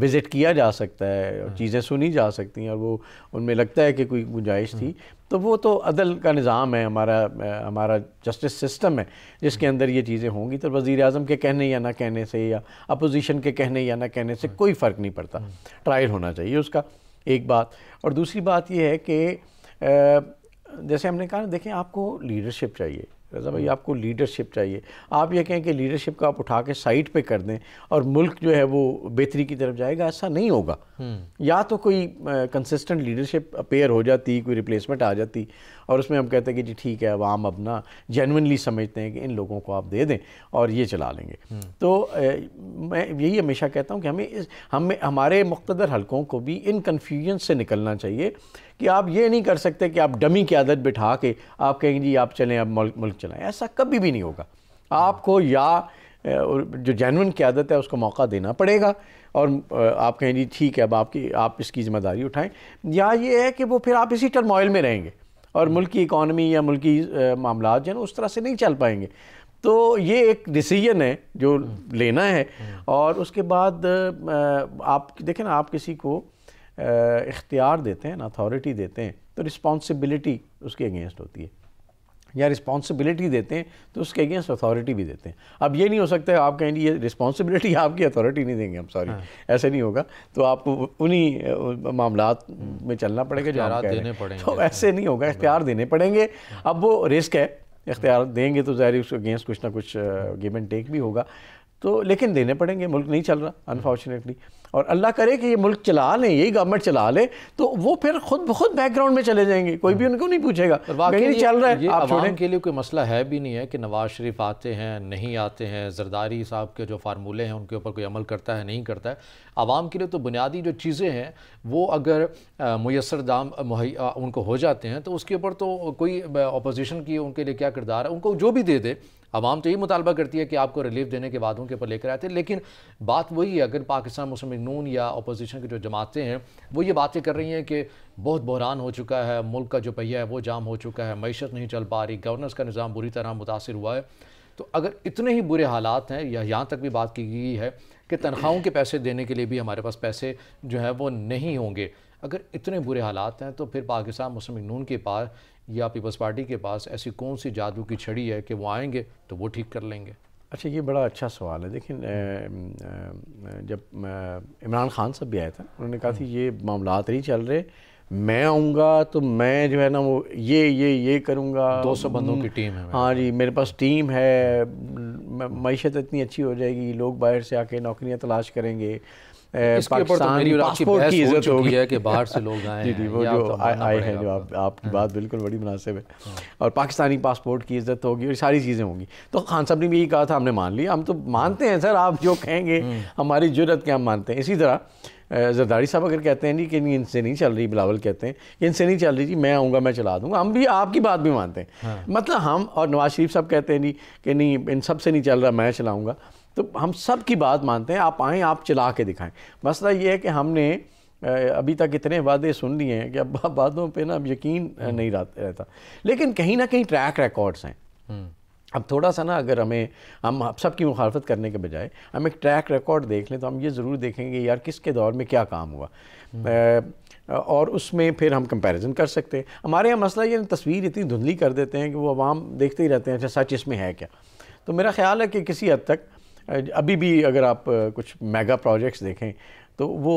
विज़िट किया जा सकता है और चीज़ें सुनी जा सकती हैं और वो उनमें लगता है कि कोई गुंजाइश थी तो वो तो अदल का निज़ाम है हमारा हमारा जस्टिस सिस्टम है जिसके अंदर ये चीज़ें होंगी तो वज़ी अजम के कहने या ना कहने से या अपोजिशन के कहने या ना कहने से कोई फ़र्क नहीं पड़ता ट्रायल होना चाहिए उसका एक बात और दूसरी बात यह है कि जैसे हमने कहा देखें आपको लीडरशिप चाहिए रजा भाई हम्म। आपको लीडरशिप चाहिए आप ये कहें कि लीडरशिप का आप उठा के साइड पे कर दें और मुल्क जो है वो बेहतरी की तरफ जाएगा ऐसा नहीं होगा हम्म। या तो कोई कंसिस्टेंट लीडरशिप अपेयर हो जाती कोई रिप्लेसमेंट आ जाती और उसमें हम कहते हैं कि जी ठीक है आवाम अब ना जेनवनली समझते हैं कि इन लोगों को आप दे दें और ये चला लेंगे हम्म। तो ए, मैं यही हमेशा कहता हूँ कि हमें इस, हमें हमारे मुख्तर हलकों को भी इन कन्फ्यूजन से निकलना चाहिए कि आप ये नहीं कर सकते कि आप डमी की आदत बिठा के आप कहेंगे जी आप चलें आप मुल्क मुल्क चलाएं ऐसा कभी भी नहीं होगा आपको या जो जैनवन की आदत है उसको मौका देना पड़ेगा और आप कहें जी ठीक है अब आपकी आप इसकी ज़िम्मेदारी उठाएं या ये है कि वो फिर आप इसी टर्मोइल में रहेंगे और मुल्क की इकानमी या मुल्क की मामला जो है उस तरह से नहीं चल पाएंगे तो ये एक डिसीजन है जो हम्म। लेना है हम्म। और उसके बाद आप देखें ना आप किसी को इख्तियार देते हैं अथॉरिटी देते हैं तो रिस्पॉन्सिबिलिटी उसके अगेंस्ट होती है या रिस्पॉन्सिबिलिटी देते हैं तो उसके अगेंस्ट अथॉरिटी भी देते हैं अब ये नहीं हो सकता है आप कहेंगे ये रिस्पॉन्सिबिलिटी आपकी अथॉरिटी नहीं देंगे हम सॉरी हाँ। ऐसे नहीं होगा तो आपको उन्हीं मामला में चलना पड़ेगा जो आप देने तो हाँ। ऐसे नहीं होगा इख्तियार देने पड़ेंगे हाँ। अब वो रिस्क है इख्तियार देंगे तो ज़ाहिर उसके अगेंस्ट कुछ ना कुछ गिव एंड टेक भी होगा तो लेकिन देने पड़ेंगे मुल्क नहीं चल रहा अनफॉर्चुनेटली हाँ। और अल्लाह करे कि ये मुल्क चला लें यही गवर्नमेंट चला लें तो वो फिर खुद ब खुद बैकग्राउंड में चले जाएंगे कोई भी हाँ। उनको नहीं पूछेगा नहीं चल रहा है आप छोड़ने के लिए कोई मसला है भी नहीं है कि नवाज शरीफ आते हैं नहीं आते हैं जरदारी साहब के जो फार्मूले हैं उनके ऊपर कोई अमल करता है नहीं करता है आवाम के लिए तो बुनियादी जो चीज़ें हैं वो अगर मैसर दाम मुहैया उनको हो जाते हैं तो उसके ऊपर तो कोई अपोजिशन की उनके लिए क्या किरदार है उनको जो भी दे दे आवाम तो यही मुतालबा करती है कि आपको रिलीफ देने के वादों के ऊपर लेकर आए थे लेकिन बात वही है अगर पाकिस्तान मुस्लिम नून या अपोजिशन की जो जमातें हैं वो ये बातें कर रही हैं कि बहुत बहरान हो चुका है मुल्क का जो पहिया है वो जाम हो चुका है मीशत नहीं चल पा रही गवर्नर्स का निज़ाम बुरी तरह मुतासर हुआ है तो अगर इतने ही बुरे हालात हैं या यहाँ तक भी बात की गई है कि तनख्वाहों के पैसे देने के लिए भी हमारे पास पैसे जो हैं वो नहीं होंगे अगर इतने बुरे हालात हैं तो फिर पाकिस्तान मुस्लिम नून के पास या पीपल्स पार्टी के पास ऐसी कौन सी जादू की छड़ी है कि वो आएंगे तो वो ठीक कर लेंगे अच्छा ये बड़ा अच्छा सवाल है देखिए जब इमरान खान साहब भी आया था उन्होंने कहा कि ये मामला नहीं चल रहे मैं आऊँगा तो मैं जो है ना वो ये ये ये करूँगा दो सौ बंदों की हम्म। टीम है हाँ जी मेरे पास टीम है मीशत इतनी अच्छी हो जाएगी लोग बाहर से आके नौकरियाँ तलाश करेंगे तो बाहर से लोग आए जी जी वो जो तो आए हैं जो तो। आपकी हाँ। बात बिल्कुल बड़ी मुनासिब है हाँ। और पाकिस्तानी पासपोर्ट की इज्जत होगी और सारी चीज़ें होंगी तो खान साहब ने भी यही कहा था हमने मान लिया हम तो मानते हैं सर आप जो कहेंगे हम्म। हमारी जरूरत के हम मानते हैं इसी तरह जरदारी साहब अगर कहते हैं जी कि इनसे नहीं चल रही बिलावल कहते हैं कि इनसे नहीं चल रही जी मैं आऊँगा मैं चला दूंगा हम भी आपकी बात भी मानते हैं हाँ। मतलब हम और नवाज शरीफ साहब कहते हैं जी कि नहीं इन सब से नहीं चल रहा मैं चलाऊँगा तो हम सब की बात मानते हैं आप आएँ आप चला के दिखाएं मसला ये है कि हमने अभी तक इतने वादे सुन लिए हैं कि अब वादों पे ना अब यकीन हम्म। नहीं रहता लेकिन कहीं ना कहीं ट्रैक रिकॉर्ड्स हैं हम्म। अब थोड़ा सा ना अगर हमें हम आप सब की मुखालफत करने के बजाय हम एक ट्रैक रिकॉर्ड देख लें तो हम ये ज़रूर देखेंगे यार किसके दौर में क्या काम हुआ हम्म। और उसमें फिर हम कंपैरिजन कर सकते हैं हमारे यहाँ मसला ये तस्वीर इतनी धुंधली कर देते हैं कि वो आवाम देखते ही रहते हैं अच्छा सच इसमें है क्या तो मेरा ख्याल है कि किसी हद तक अभी भी अगर आप कुछ मेगा प्रोजेक्ट्स देखें तो वो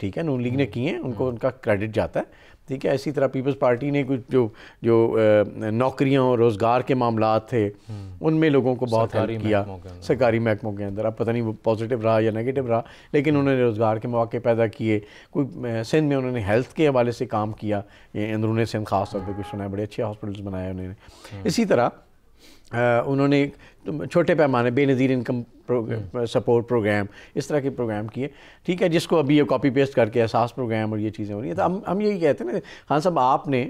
ठीक है नून लीग ने हम्म। किए हैं उनको हम्म। उनका क्रेडिट जाता है ठीक है इसी तरह पीपल्स पार्टी ने कुछ जो जो नौकरियों रोज़गार के मामला थे हम्म। उनमें लोगों को बहुत हेल्प किया सरकारी महकमों के अंदर अब पता नहीं वो पॉजिटिव रहा या नेगेटिव रहा लेकिन उन्होंने रोज़गार के मौके पैदा किए कोई सिंध में उन्होंने हेल्थ के हवाले से काम किया अंदरूनी सिंध खास तौर पर कुछ सुना है बड़े अच्छे हॉस्पिटल्स बनाए उन्होंने इसी तरह उन्होंने छोटे पैमाने बेनज़ीर इनकम हम्म। सपोर्ट प्रोग्राम इस तरह के प्रोग्राम किए ठीक है जिसको अभी ये कॉपी पेस्ट करके एहसास प्रोग्राम और ये चीज़ें हो रही हैं तो हम हम यही कहते हैं ना खान हाँ, साहब आपने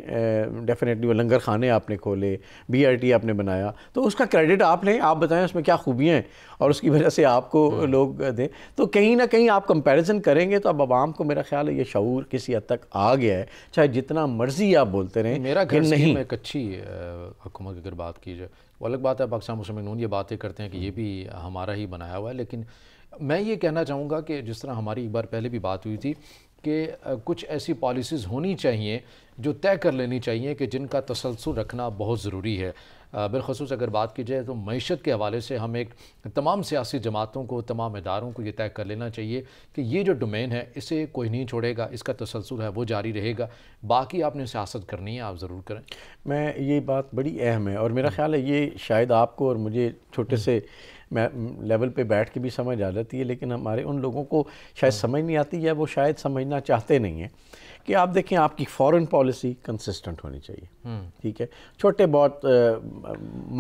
डेफिनेटली वो लंगर खाने आपने खोले बीआरटी आपने बनाया तो उसका क्रेडिट आप लें आप बताएं उसमें क्या खूबियाँ हैं और उसकी वजह से आपको हम्म। लोग दें तो कहीं ना कहीं आप कंपेरिजन करेंगे तो अब आवाम को मेरा ख्याल है ये शूर किसी हद तक आ गया है चाहे जितना मर्जी आप बोलते रहें मेरा घर नहीं एक अच्छी हुकूमत अगर बात की जाए वो अलग बात है पाकिस्तान मुस्लिम नून ये बातें करते हैं कि ये भी हमारा ही बनाया हुआ है लेकिन मैं ये कहना चाहूँगा कि जिस तरह हमारी एक बार पहले भी बात हुई थी कि कुछ ऐसी पॉलिसीज़ होनी चाहिए जो तय कर लेनी चाहिए कि जिनका तसलसल रखना बहुत ज़रूरी है बिलखसूस अगर बात की जाए तो मीशत के हवाले से हम एक तमाम सियासी जमातों को तमाम इदारों को ये तय कर लेना चाहिए कि ये जो डोमेन है इसे कोई नहीं छोड़ेगा इसका तसलसल है वो जारी रहेगा बाकी आपने सियासत करनी है आप ज़रूर करें मैं ये बात बड़ी अहम है और मेरा हम्म। ख्याल है ये शायद आपको और मुझे छोटे हम्म। से मैं लेवल पे बैठ के भी समझ आ जाती है लेकिन हमारे उन लोगों को शायद हाँ। समझ नहीं आती या वो शायद समझना चाहते नहीं हैं कि आप देखें आपकी फॉरेन पॉलिसी कंसिस्टेंट होनी चाहिए हम्म। ठीक है छोटे बहुत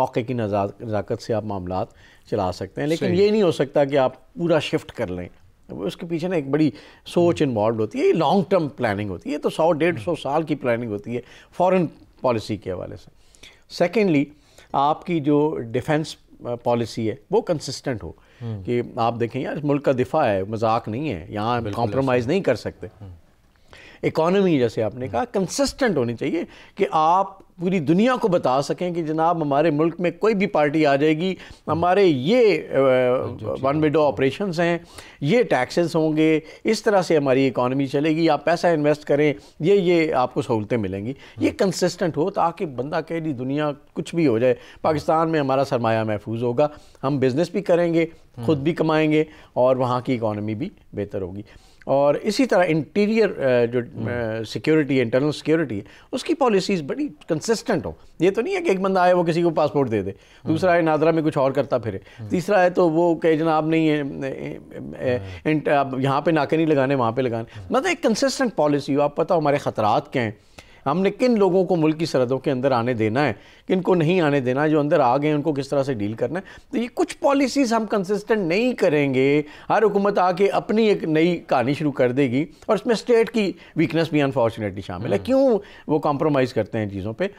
मौके की नज़ाकत से आप मामला चला सकते हैं लेकिन ये नहीं हो सकता कि आप पूरा शिफ्ट कर लें उसके पीछे ना एक बड़ी सोच इन्वॉल्व हम्म। होती है ये लॉन्ग टर्म प्लानिंग होती है ये तो सौ डेढ़ सौ हम्म। साल की प्लानिंग होती है फॉरेन पॉलिसी के हवाले से सेकेंडली आपकी जो डिफेंस पॉलिसी है वो कंसिस्टेंट हो कि आप देखें यार मुल्क का दिफा है मजाक नहीं है यहाँ कॉम्प्रोमाइज़ नहीं कर सकते इकोनमी जैसे आपने कहा कंसिस्टेंट होनी चाहिए कि आप पूरी दुनिया को बता सकें कि जनाब हमारे मुल्क में कोई भी पार्टी आ जाएगी हमारे ये वन विडो ऑपरेशन हैं ये टैक्सेस होंगे इस तरह से हमारी इकॉनमी चलेगी आप पैसा इन्वेस्ट करें ये ये आपको सहूलतें मिलेंगी ये कंसिस्टेंट हम्म। हो ताकि बंदा कह दी दुनिया कुछ भी हो जाए पाकिस्तान में हमारा सरमाया महफूज होगा हम बिज़नेस भी करेंगे हम्म। ख़ुद भी कमाएँगे और वहाँ की इकानमी भी बेहतर होगी और इसी तरह इंटीरियर uh, जो सिक्योरिटी इंटरनल सिक्योरिटी है उसकी पॉलिसीज़ बड़ी कंसिस्टेंट हो ये तो नहीं है कि एक बंदा आए वो किसी को पासपोर्ट दे दे हम्म। दूसरा है नादरा में कुछ और करता फिरे हम्म। तीसरा है तो वो कहे जनाब नहीं है हम्म। यहाँ पे नाके नहीं लगाने वहाँ पे लगाने मतलब एक कंसिस्टेंट पॉलिसी हो आप पता हो हमारे ख़तरात क्या हैं हमने किन लोगों को मुल्क की सरहदों के अंदर आने देना है किन को नहीं आने देना है जो अंदर आ गए उनको किस तरह से डील करना है तो ये कुछ पॉलिसीज़ हम कंसिस्टेंट नहीं करेंगे हर हुकूमत आके अपनी एक नई कहानी शुरू कर देगी और इसमें स्टेट की वीकनेस भी अनफॉर्चुनेटली शामिल है हम्म। क्यों वो कॉम्प्रोमाइज़ करते हैं चीज़ों पर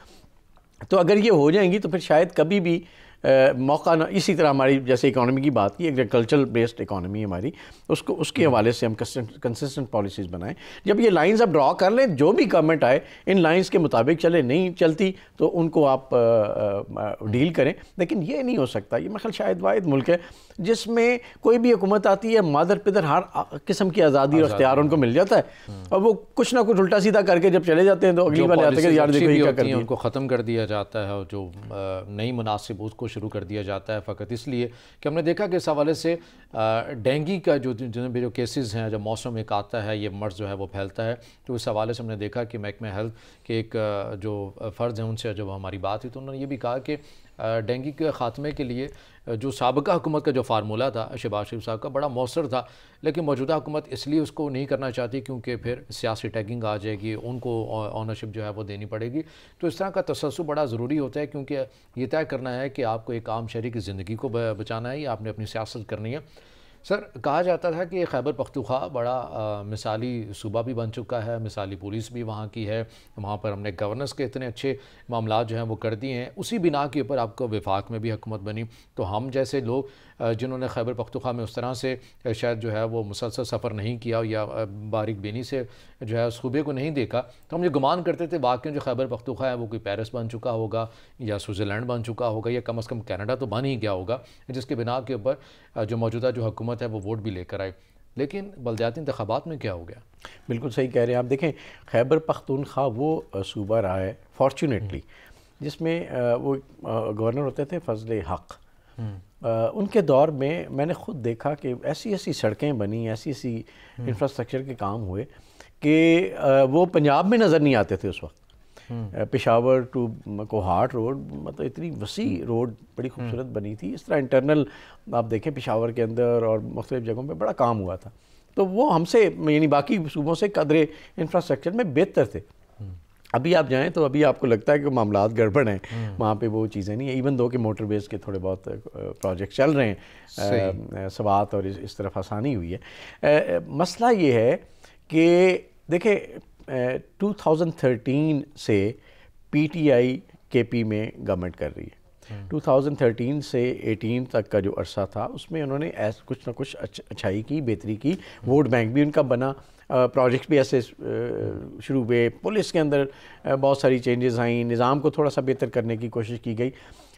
तो अगर ये हो जाएंगी तो फिर शायद कभी भी मौका ना इसी तरह हमारी जैसे इकानमी की बात की एग्रीकल्चरल बेस्ड इकानमी हमारी उसको उसके हम्म। हवाले से हम कंसिस्टेंट पॉलिसीज़ बनाएं जब ये लाइंस आप ड्रा कर लें जो भी गवर्नमेंट आए इन लाइंस के मुताबिक चले नहीं चलती तो उनको आप आ, आ, डील करें लेकिन ये नहीं हो सकता ये मखल शायद वाद मुल्क है जिसमें कोई भी हुकूमत आती है मादर पिदर हर किस्म की आज़ादी और अख्तियार उनको मिल जाता है हम्म। और वो कुछ ना कुछ उल्टा सीधा करके जब चले जाते हैं तो अगली बार आते हैं यार देखो क्या उनको ख़त्म कर दिया जाता है और जो नहीं मुनासिब उसको शुरू कर दिया जाता है फ़कत इसलिए कि हमने देखा कि इस हवाले से डेंगी का जो जिनमें जो केसेस हैं जब मौसम एक आता है ये मर्ज़ जो है वो फैलता है तो इस हवाले से हमने देखा कि महकमे हेल्थ के एक जो फ़र्ज़ हैं उनसे जब हमारी बात हुई तो उन्होंने ये भी कहा कि डेंगू के ख़ात्मे के लिए जो सबका हुकूमत का जो फार्मूला था शहबाज शरीफ साहब का बड़ा मौसर था लेकिन मौजूदा हुकूमत इसलिए उसको नहीं करना चाहती क्योंकि फिर सियासी टैगिंग आ जाएगी उनको ऑनरशिप जो है वो देनी पड़ेगी तो इस तरह का तसस्सु बड़ा ज़रूरी होता है क्योंकि ये तय करना है कि आपको एक आम शहरी की ज़िंदगी को बचाना है या आपने अपनी सियासत करनी है सर कहा जाता था कि खैबर पख्तूखा बड़ा आ, मिसाली सूबा भी बन चुका है मिसाली पुलिस भी वहाँ की है वहाँ पर हमने गवर्नेंस के इतने अच्छे मामला जो हैं वो कर दिए हैं उसी बिना के ऊपर आपको विफाक में भी हुकूमत बनी तो हम जैसे लोग जिन्होंने खैबर पख्तुखा में उस तरह से शायद जो है वो मुसलसल सफ़र नहीं किया या बारिक बेनी से जो है उस खूबे को नहीं देखा तो हम ये गुमान करते थे वाकई जो खैबर पखतुखा है वो कोई पैरिस बन चुका होगा या स्विट्ज़रलैंड बन चुका होगा या कम अज़ कम कैनेडा तो बन ही गया होगा जिसके बिना के ऊपर जो मौजूदा जो हुकूमत है वो वोट भी लेकर आए लेकिन बलद्याती इंतबात में क्या हो गया बिल्कुल सही कह रहे हैं आप देखें खैबर पख्तूनख्वा वो सूबा रहा है फॉर्चुनेटली हम्म। जिसमें वो गवर्नर होते थे फजल हक़ हम्म। उनके दौर में मैंने खुद देखा कि ऐसी ऐसी सड़कें बनी ऐसी ऐसी इंफ्रास्ट्रक्चर हम्म। के काम हुए कि वो पंजाब में नज़र नहीं आते थे उस वक्त हम्म। पिशावर टू कोहाट रोड मतलब इतनी वसी हम्म। रोड बड़ी खूबसूरत बनी थी इस तरह इंटरनल आप देखें पिशावर के अंदर और मुख्तलिफ जगहों पे बड़ा काम हुआ था तो वो हमसे यानी बाकी सूबों से कदरे इंफ्रास्ट्रक्चर में बेहतर थे अभी आप जाएँ तो अभी आपको लगता है कि मामला गड़बड़ हैं हम्म। वहाँ पे वो चीज़ें नहीं है इवन दो कि मोटरवेज के थोड़े बहुत प्रोजेक्ट चल रहे हैं सवात और इस, इस तरफ आसानी हुई है आ, मसला ये है कि देखे 2013 से पीटीआई केपी में गवर्नमेंट कर रही है 2013 हम्म। से 18 तक का जो अरसा था उसमें उन्होंने ऐसा कुछ ना कुछ अच्छाई की बेहतरी की हम्म। वोट बैंक भी उनका बना प्रोजेक्ट भी ऐसे शुरू हुए पुलिस के अंदर बहुत सारी चेंजेस आई निज़ाम को थोड़ा सा बेहतर करने की कोशिश की गई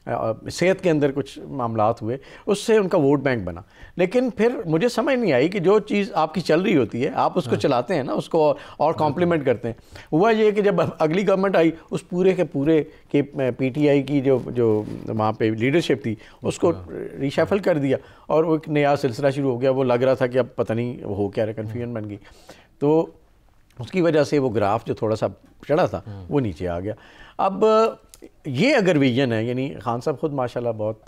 सेहत के अंदर कुछ मामला हुए उससे उनका वोट बैंक बना लेकिन फिर मुझे समझ नहीं आई कि जो चीज़ आपकी चल रही होती है आप उसको हाँ। चलाते हैं ना उसको और, और कॉम्प्लीमेंट करते हैं हुआ ये कि जब अगली गवर्नमेंट आई उस पूरे के पूरे के पीटीआई की जो जो वहाँ पे लीडरशिप थी उसको रिशफल हाँ। कर दिया और वो एक नया सिलसिला शुरू हो गया वो लग रहा था कि अब पता नहीं हो क्या रहा कन्फ्यूजन बन गई तो उसकी वजह से वो ग्राफ जो थोड़ा सा चढ़ा था हाँ। वो नीचे आ गया अब ये अगर विजन है यानी खान साहब खुद माशाल्लाह बहुत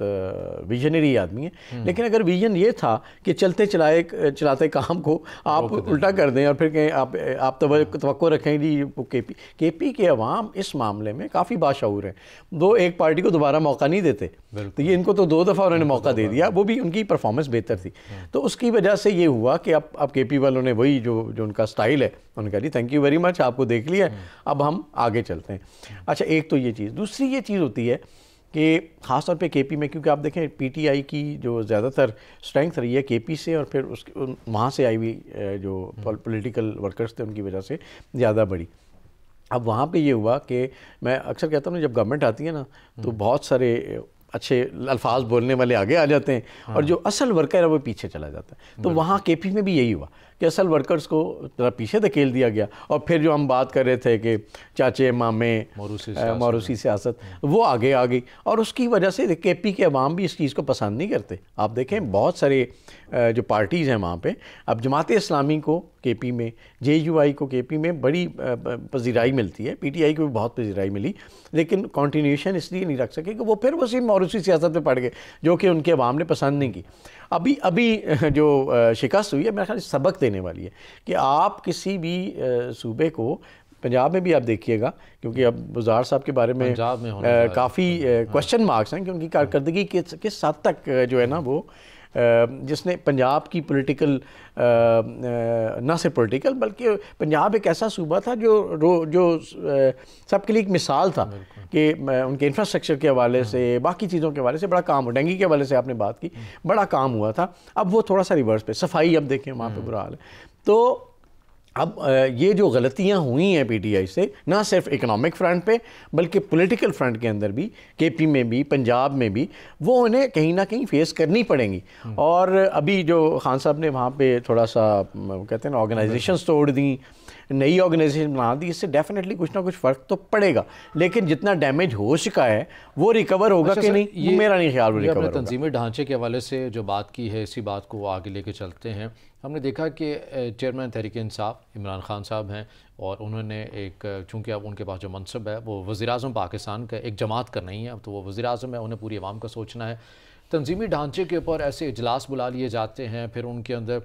विजनरी आदमी है हम्म। लेकिन अगर विजन ये था कि चलते चलाए चलाते काम को आप उल्टा कर दें और फिर कहें आप आप तो रखें जी के पी के पी के अवाम इस मामले में काफ़ी बाशूर हैं वो एक पार्टी को दोबारा मौका नहीं देते तो ये इनको तो दो दफ़ा उन्होंने तो मौका दे दिया वो भी उनकी परफॉर्मेंस बेहतर थी हम्म। तो उसकी वजह से ये हुआ कि अब अब के पी वालों ने वही जो जो उनका स्टाइल है उन्होंने कहा जी थैंक यू वेरी मच आपको देख लिया हम्म। अब हम आगे चलते हैं अच्छा एक तो ये चीज़ दूसरी ये चीज़ होती है कि ख़ासतौर पे केपी में क्योंकि आप देखें पीटीआई की जो ज़्यादातर स्ट्रेंथ रही है केपी से और फिर उसके वहाँ से आई हुई जो हम्म। पॉलिटिकल वर्कर्स थे उनकी वजह से ज़्यादा बढ़ी अब वहाँ पे ये हुआ कि मैं अक्सर कहता हूँ ना जब गवर्नमेंट आती है ना तो हम्म। बहुत सारे अच्छे अल्फाज बोलने वाले आगे आ जाते हैं हाँ। और जो असल वर्कर है वो पीछे चला जाता है तो वहाँ के पी में भी यही हुआ कि असल वर्कर्स को ज़रा पीछे धकेल दिया गया और फिर जो हम बात कर रहे थे कि चाचे मामे मौरूसी सियासत हम्म। वो आगे आ गई और उसकी वजह से के पी के अवाम भी इस चीज़ को पसंद नहीं करते आप देखें बहुत सारे जो पार्टीज़ हैं वहाँ पर अब जमात इस्लामी को के पी में जे यू आई को के पी में बड़ी पजीराई मिलती है पी टी आई को भी बहुत पजीराई मिली लेकिन कॉन्टीन्यूशन इसलिए नहीं रख सके कि वो फिर वो सिर्फ मौरूसी सियासत में पड़ गए जो कि उनके अवाम ने पसंद नहीं की अभी अभी जो शिकस्त हुई है मेरा ख्याल सबक देने वाली है कि आप किसी भी सूबे को पंजाब में भी आप देखिएगा क्योंकि अब बुजार साहब के बारे में, में काफ़ी क्वेश्चन मार्क्स हैं कि उनकी हाँ। कारकर्दगी किस किस हद तक जो है ना वो जिसने पंजाब की पॉलिटिकल ना सिर्फ पॉलिटिकल बल्कि पंजाब एक ऐसा सूबा था जो जो सबके लिए एक मिसाल था कि उनके इंफ्रास्ट्रक्चर के हवाले हाँ। से बाकी चीज़ों के हवाले से बड़ा काम हुआ डेंगी के हवाले से आपने बात की हाँ। बड़ा काम हुआ था अब वो थोड़ा सा रिवर्स पे सफाई अब देखें वहाँ पर हाँ। बुरा हाल है तो अब ये जो गलतियां हुई हैं पीटीआई से ना सिर्फ इकोनॉमिक फ्रंट पे बल्कि पॉलिटिकल फ्रंट के अंदर भी केपी में भी पंजाब में भी वो उन्हें कहीं ना कहीं फेस करनी पड़ेंगी हम्म। और अभी जो खान साहब ने वहाँ पे थोड़ा सा कहते हैं ना ऑर्गेनाइजेशन तोड़ दी नई ऑर्गेनाइजेशन बना दी इससे डेफिनेटली कुछ ना कुछ फ़र्क तो पड़ेगा लेकिन जितना डैमेज हो चुका है वो रिकवर होगा अच्छा कि नहीं ये मेरा नहीं ख्याल रिकवर तंजीमी ढांचे के हवाले से जो बात की है इसी बात को आगे लेके चलते हैं हमने देखा कि चेयरमैन तहरीक इंसाफ इमरान खान साहब हैं और उन्होंने एक चूँकि अब उनके पास जो मनसब है वो वज़ी अजम पाकिस्तान का एक जमात का नहीं है अब तो वो वज़ी अजम है उन्हें पूरी आवाम का सोचना है तंजीमी ढांचे के ऊपर ऐसे इजलास बुला लिए जाते हैं फिर उनके अंदर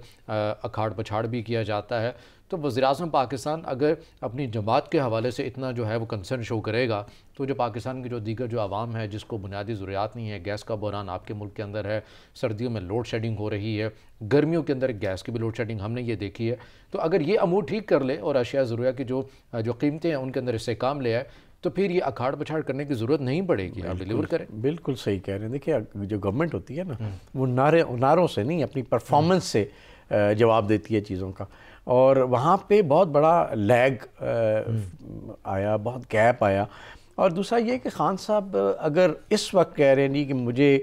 अखाड़ पछाड़ भी किया जाता है तो वज़ी अजम पाकिस्तान अगर अपनी जमात के हवाले से इतना जो है वो कंसर्न शो करेगा तो जो पाकिस्तान की जो दीगर जो आवाम है जिसको बुनियादी ज़रूरियात नहीं है गैस का बहरान आपके मुल्क के अंदर है सर्दियों में लोड शेडिंग हो रही है गर्मियों के अंदर गैस की भी लोड शेडिंग हमने ये देखी है तो अगर ये अमूर ठीक कर ले और अशिया ज़रूरिया की जो जो कीमतें हैं उनके अंदर इससे काम ले आए तो फिर ये अखाड़ पछाड़ करने की ज़रूरत नहीं पड़ेगी आप डिलीवर करें बिल्कुल सही कह रहे हैं देखिए जो गवर्नमेंट होती है ना हम्म। वो नारे नारों से नहीं अपनी परफॉर्मेंस हम्म। से जवाब देती है चीज़ों का और वहाँ पे बहुत बड़ा लैग हम्म। आया बहुत गैप आया और दूसरा ये कि ख़ान साहब अगर इस वक्त कह रहे नहीं कि मुझे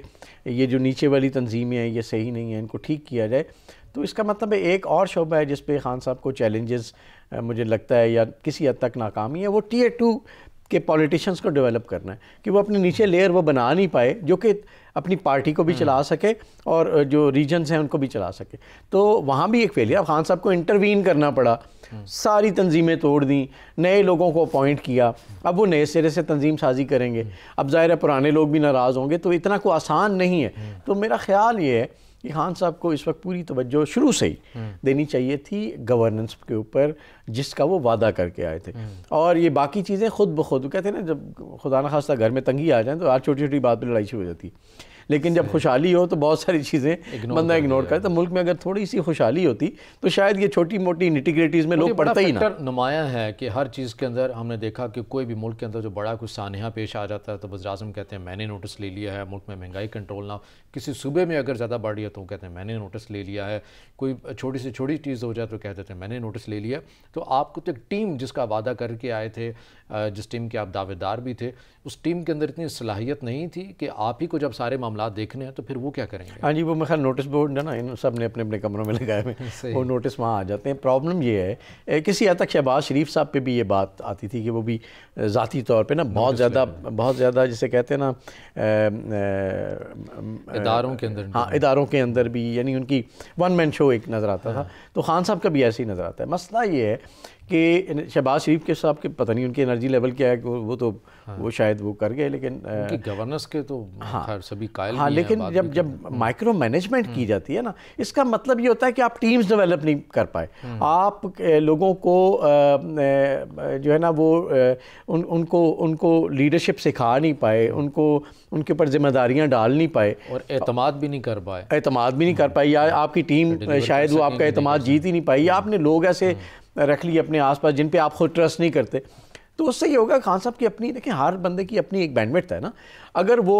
ये जो नीचे वाली तंजीमें हैं ये सही नहीं है इनको ठीक किया जाए तो इसका मतलब एक और शोबा है जिस पे खान साहब को चैलेंजेस मुझे लगता है या किसी हद तक नाकामी है वो ए टू कि पॉलिटिशियंस को डेवलप करना है कि वो अपने नीचे लेयर वो बना नहीं पाए जो कि अपनी पार्टी को भी हम्म। चला सके और जो रीजन्स हैं उनको भी चला सके तो वहाँ भी एक फेलियर खान साहब को इंटरवीन करना पड़ा हम्म। सारी तंजीमें तोड़ दी नए लोगों को अपॉइंट किया अब वो नए सिरे से तंजीम साजी करेंगे हम्म। अब ज़ाहिर है पुराने लोग भी नाराज़ होंगे तो इतना को आसान नहीं है तो मेरा ख्याल ये है कि खान हाँ, साहब को इस वक्त पूरी तवज्जो शुरू से ही हम्म। देनी चाहिए थी गवर्नेंस के ऊपर जिसका वो वादा करके आए थे हम्म। और ये बाकी चीज़ें खुद ब खुद कहते हैं ना जब खुदा न खास्ता घर में तंगी आ जाए तो आज छोटी छोटी बात पर लड़ाई शुरू हो जाती है लेकिन जब खुशहाली हो तो बहुत सारी चीज़ें बंदा इग्नोर करे तो मुल्क में अगर थोड़ी सी खुशहाली होती तो शायद ये छोटी मोटी निटिग्रेटीज़ में लोग पढ़ते ही ना नुमाया है कि हर चीज़ के अंदर हमने देखा कि कोई भी मुल्क के अंदर जो बड़ा कुछ सानहा पेश आ जाता है तो वजर अजम कहते हैं मैंने नोटिस ले लिया है मुल्क में महंगाई कंट्रोल ना किसी सूबे में अगर ज़्यादा बढ़ गया तो कहते हैं मैंने नोटिस ले लिया है कोई छोटी से छोटी चीज़ हो जाए तो कह देते हैं मैंने नोटिस ले लिया तो आपको तो एक टीम जिसका वादा करके आए थे जिस टीम के आप दावेदार भी थे उस टीम के अंदर इतनी सलाहियत नहीं थी कि आप ही को जब सारे मामला देखने हैं तो फिर वो क्या करेंगे हाँ जी वो मेरा नोटिस बोर्ड है ना इन सब ने अपने अपने कमरों में लगाए हुए वो नोटिस वहाँ आ जाते हैं प्रॉब्लम ये है किसी हद तक शहबाज शरीफ साहब पर भी ये बात आती थी कि वो भी ज़ाती तौर पर ना बहुत ज़्यादा बहुत ज़्यादा जिसे कहते हैं ना इदारों के अंदर हाँ इदारों के अंदर भी यानी उनकी वन मैन शो एक नज़र आता था हाँ। तो खान साहब का भी ऐसे ही नज़र आता है मसला ये है कि शहबाज शरीफ के साहब के पता नहीं उनकी एनर्जी लेवल क्या है वो तो हाँ। वो शायद वो कर गए लेकिन गवर्नेंस के तो हाँ सभी कायल हाँ लेकिन जब जब माइक्रो मैनेजमेंट की हम्म। जाती है ना इसका मतलब ये होता है कि आप टीम्स डेवलप नहीं कर पाए हम्म। आप लोगों को जो है ना वो उन उनको उनको लीडरशिप सिखा नहीं पाए हम्म। उनको उनके ऊपर जिम्मेदारियाँ डाल नहीं पाए और अतमाद भी नहीं कर पाए अतमाद भी नहीं कर पाए या आपकी टीम शायद वो आपका अतमाद जीत ही नहीं पाई या आपने लोग ऐसे रख ली अपने आस पास जिन पर आप खुद ट्रस्ट नहीं करते तो उससे ये होगा खान साहब की अपनी देखिए हर बंदे की अपनी एक बैंडविड्थ है ना अगर वो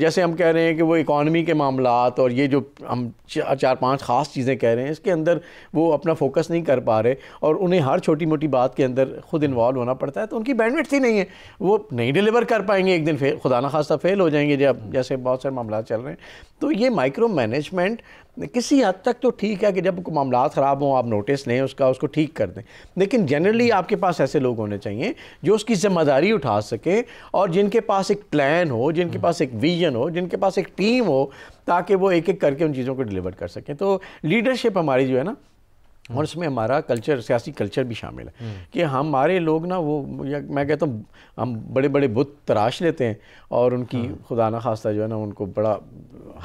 जैसे हम कह रहे हैं कि वो इकॉनमी के मामला और ये जो हम चार पांच ख़ास चीज़ें कह रहे हैं इसके अंदर वो अपना फोकस नहीं कर पा रहे और उन्हें हर छोटी मोटी बात के अंदर खुद इन्वॉल्व होना पड़ता है तो उनकी बैंडविड्थ ही नहीं है वो नहीं डिलीवर कर पाएंगे एक दिन फे, खुदा ना खासा फेल हो जाएंगे जब जैसे बहुत सारे मामला चल रहे हैं तो ये माइक्रो मैनेजमेंट किसी हद तक तो ठीक है कि जब मामला ख़राब हों आप नोटिस लें उसका उसको ठीक कर दें लेकिन जनरली आपके पास ऐसे लोग होने चाहिए जो उसकी ज़िम्मेदारी उठा सकें और जिनके पास एक हम्म। प्लान हो जिनके पास एक विजन हो जिनके पास एक टीम हो ताकि वो एक एक करके उन चीज़ों को डिलीवर कर सकें तो लीडरशिप हमारी जो है ना और इसमें हमारा कल्चर सियासी कल्चर भी शामिल है हम्म। कि हमारे लोग ना वो या मैं कहता हूँ हम बड़े बड़े बुत तराश लेते हैं और उनकी हाँ। खुदा ना खास्ता जो है ना उनको बड़ा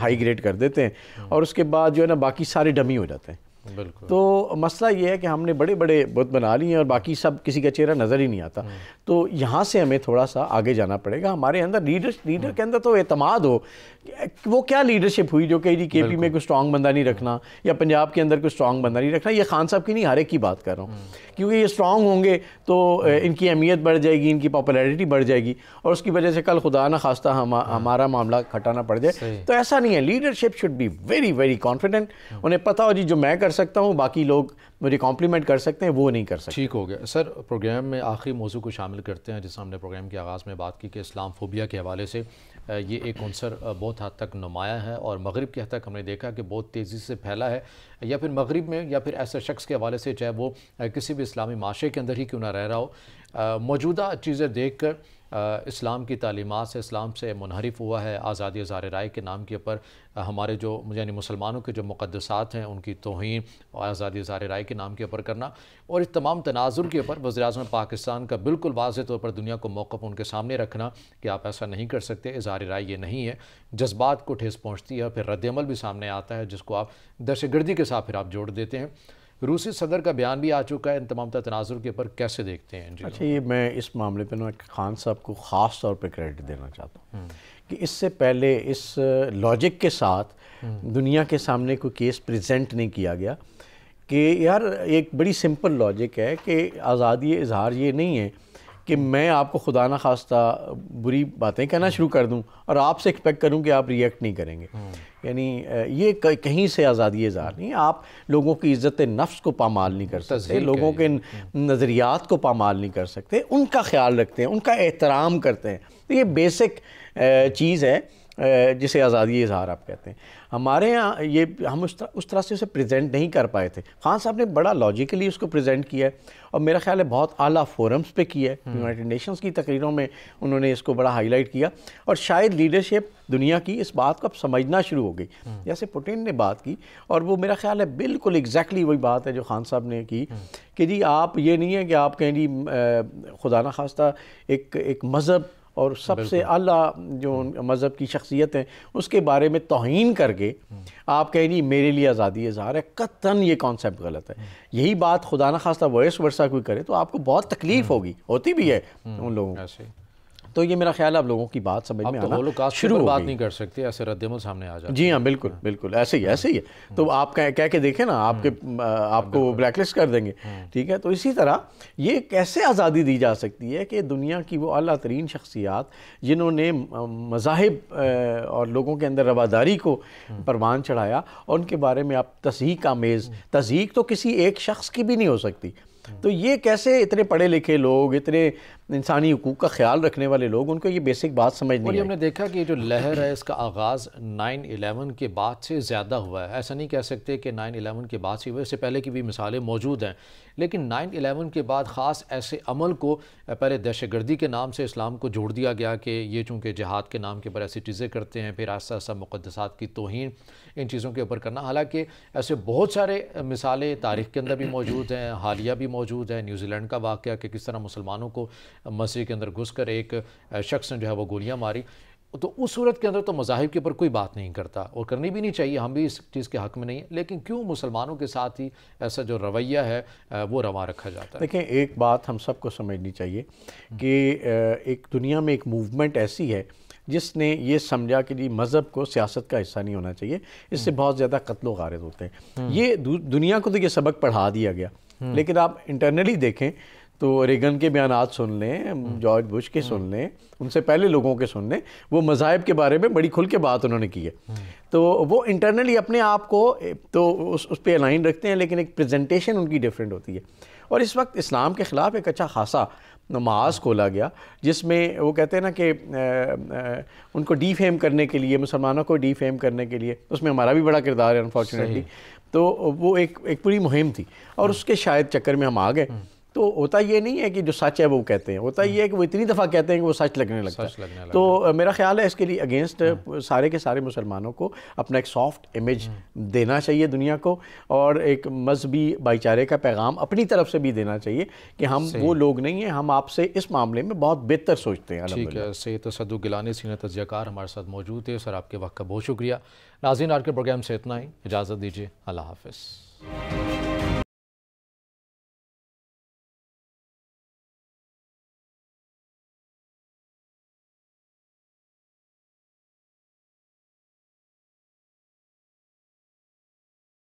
हाई ग्रेड कर देते हैं हाँ। और उसके बाद जो है ना बाकी सारे डमी हो जाते हैं बिल्कुल तो मसला ये है कि हमने बड़े बड़े बुत बना लिए हैं और बाकी सब किसी का चेहरा नज़र ही नहीं आता हाँ। तो यहाँ से हमें थोड़ा सा आगे जाना पड़ेगा हमारे अंदर लीडर लीडर हाँ। के अंदर तो अतमाद हो वो क्या लीडरशिप हुई जो कह रही के पी में कोई स्ट्रांग बंदा नहीं रखना हम्म। या पंजाब के अंदर कोई स्ट्रांग बंदा नहीं रखना ये खान साहब की नहीं हर एक की बात कर रहा हूँ हम्म। क्योंकि ये स्ट्रांग होंगे तो हम्म। इनकी अहमियत बढ़ जाएगी इनकी पॉपुलैरिटी बढ़ जाएगी और उसकी वजह से कल खुदा ना खास्ता हम हमारा मामला खटाना पड़ जाए तो ऐसा नहीं है leadership should be very very confident उन्हें पता हो जी जो मैं कर सकता हूँ बाकी लोग मुझे कॉम्प्लीमेंट कर सकते हैं वो नहीं कर सकते ठीक हो गया सर प्रोग्राम में आखिरी मौजू को शामिल करते हैं जिस हमने प्रोग्राम के आगाज़ में बात की कि इस्लाम फोबिया के हवाले से ये एक अनसर बहुत हद तक नुमाया है और मगरब के हद तक हमने देखा कि बहुत तेज़ी से फैला है या फिर मगरब में या फिर ऐसे शख्स के हवाले से चाहे वो किसी भी इस्लामी माशरे के अंदर ही क्यों ना रह रहा हो मौजूदा चीज़ें देख कर इस्लाम की तलीमत से इस्लाम से मुनहरफ हुआ है आज़ादी हज़ार राय के नाम के ऊपर हमारे जो यानी मुसलमानों के जो मुकदसात हैं उनकी तोहन और आज़ादी हज़ार राय के नाम के ऊपर करना और इस तमाम तनाजुर के ऊपर वजी अजम पाकिस्तान का बिल्कुल वाज तौर पर दुनिया को मौक़ उनके सामने रखना कि आप ऐसा नहीं कर सकते इजहार राय ये नहीं है जज्बात को ठेस पहुँचती है फिर रद्दमल भी सामने आता है जिसको आप दहशतगर्दी के साथ फिर आप जोड़ देते हैं रूसी सदर का बयान भी आ चुका है इन तमाम तनाजुर के ऊपर कैसे देखते हैं अच्छा ये मैं इस मामले पर ना खान साहब को ख़ास तौर पर क्रेडिट देना चाहता हूँ हम्म। कि इससे पहले इस लॉजिक के साथ हम्म। दुनिया के सामने कोई केस प्रेजेंट नहीं किया गया कि यार एक बड़ी सिंपल लॉजिक है कि आज़ादी इजहार ये नहीं है कि मैं आपको खुदा ना खास्ता बुरी बातें कहना शुरू कर दूं और आपसे एक्सपेक्ट करूं कि आप रिएक्ट नहीं करेंगे हम्म। यानी ये कहीं से आज़ादी इजहार नहीं आप लोगों की इज़्ज़त नफ्स को पामाल नहीं कर सकते लोगों के नज़रियात को पामाल नहीं कर सकते उनका ख्याल रखते हैं उनका एहतराम करते हैं तो ये बेसिक चीज़ है जिसे आज़ादी इजहार आप कहते हैं हमारे यहाँ ये हम उस तरह उस तरह से उसे प्रेजेंट नहीं कर पाए थे खान साहब ने बड़ा लॉजिकली उसको प्रेजेंट किया है और मेरा ख्याल है बहुत आला फोरम्स पे किया है यूनाइटेड हम्म। नेशंस की तकरीरों में उन्होंने इसको बड़ा हाईलाइट किया और शायद लीडरशिप दुनिया की इस बात को अब समझना शुरू हो गई हम्म। जैसे पुटिन ने बात की और वो मेरा ख्याल है बिल्कुल एग्जैक्टली वही बात है जो खान साहब ने की हम्म। कि जी आप ये नहीं है कि आप कहें जी खुदा न खास्ता एक एक मज़हब और सबसे अला जो हम्म। मज़हब की शख्सियत हैं उसके बारे में तोहन करके हम्म। आप कह रही मेरे लिए आज़ादी इजहार है कतन ये कॉन्सेप्ट गलत है हम्म। यही बात खुदा न खास्ता वॉइस वर्षा कोई करे तो आपको बहुत तकलीफ़ होगी होती भी है उन लोगों से तो ये मेरा ख्याल आप लोगों की बात समझ में तो आना शुरू बात नहीं कर सकते ऐसे रद्दमल सामने आ जाए जी हाँ बिल्कुल हाँ। बिल्कुल ऐसे ही हाँ। ऐसे ही है तो हाँ। आप कह कह के देखें ना आपके आपको ब्लैकलिस्ट कर देंगे ठीक है तो इसी तरह ये कैसे आज़ादी दी जा सकती है कि दुनिया की वो अला तरीन शख्सियात जिन्होंने मजाहब और लोगों के अंदर रवादारी को परवान चढ़ाया और उनके बारे में आप तस्हीक आमेज़ तस्हीक तो किसी एक शख्स की भी नहीं हो सकती तो ये कैसे इतने पढ़े लिखे लोग इतने इंसानी हकूक़ का ख्याल रखने वाले लोग उनको ये बेसिक बात समझ नहीं हमने देखा कि जो लहर है इसका आगाज़ नाइन एलेवन के बाद से ज़्यादा हुआ है ऐसा नहीं कह सकते कि नाइन एलेवन के बाद से हुआ इससे पहले की भी मिसालें मौजूद हैं लेकिन नाइन एलेवन के बाद ख़ास ऐसे अमल को पहले दहशत गर्दी के नाम से इस्लाम को जोड़ दिया गया कि ये चूँकि जहाद के नाम के ऊपर ऐसी चीज़ें करते हैं फिर आस्ता आस्ता मुकदसात की तोहन इन चीज़ों के ऊपर करना हालाँकि ऐसे बहुत सारे मिसालें तारीख के अंदर भी मौजूद हैं हालिया भी मौजूद हैं न्यूजीलैंड का वाक़ कि किस तरह मुसलमानों को मस्जिद के अंदर घुस कर एक शख्स ने जो है वो गोलियाँ मारी तो उस सूरत के अंदर तो मजाहब के ऊपर कोई बात नहीं करता और करनी भी नहीं चाहिए हम भी इस चीज़ के हक़ में नहीं है लेकिन क्यों मुसलमानों के साथ ही ऐसा जो रवैया है वो रवा रखा जाता है देखें एक बात हम सबको समझनी चाहिए हम्म। कि एक दुनिया में एक मूवमेंट ऐसी है जिसने ये समझा कि जी मज़हब को सियासत का हिस्सा नहीं होना चाहिए इससे हम्म। बहुत ज़्यादा कत्लो वारद होते हैं हम्म। ये दुनिया को तो ये सबक पढ़ा दिया गया लेकिन आप इंटरनली देखें तो रेगन के बयान सुन लें जॉर्ज बुश के सुन लें उनसे पहले लोगों के सुन लें वो मज़ाहब के बारे में बड़ी खुल के बात उन्होंने की है तो वो इंटरनली अपने आप को तो उस उस पर अलाइन रखते हैं लेकिन एक प्रेजेंटेशन उनकी डिफरेंट होती है और इस वक्त इस्लाम के ख़िलाफ़ एक अच्छा खासा नमाज खोला गया जिसमें वो कहते हैं ना कि उनको डी फेम करने के लिए मुसलमानों को डी फेम करने के लिए उसमें हमारा भी बड़ा किरदार है अनफॉर्चुनेटली तो वो एक एक पूरी मुहिम थी और हाँ। उसके शायद चक्कर में हम आ गए हाँ। तो होता ये नहीं है कि जो सच है वो कहते हैं होता ये है कि वो इतनी दफ़ा कहते हैं कि वो सच लगने लगता सच लगने तो, है तो मेरा ख्याल है इसके लिए हाँ। अगेंस्ट सारे के सारे मुसलमानों को अपना एक सॉफ्ट इमेज हाँ। देना चाहिए दुनिया को और एक मजहबी भाईचारे का पैगाम अपनी तरफ से भी देना चाहिए कि हम वो लोग नहीं हैं हम आपसे इस मामले में बहुत बेहतर सोचते हैं ठीक है सैद तसदु गिलानी सीन तजयकार हमारे साथ मौजूद थे सर आपके वक्त का बहुत शुक्रिया नाजीन आर के प्रोग्राम से इतना ही इजाज़त दीजिए अल्लाह हाफिज़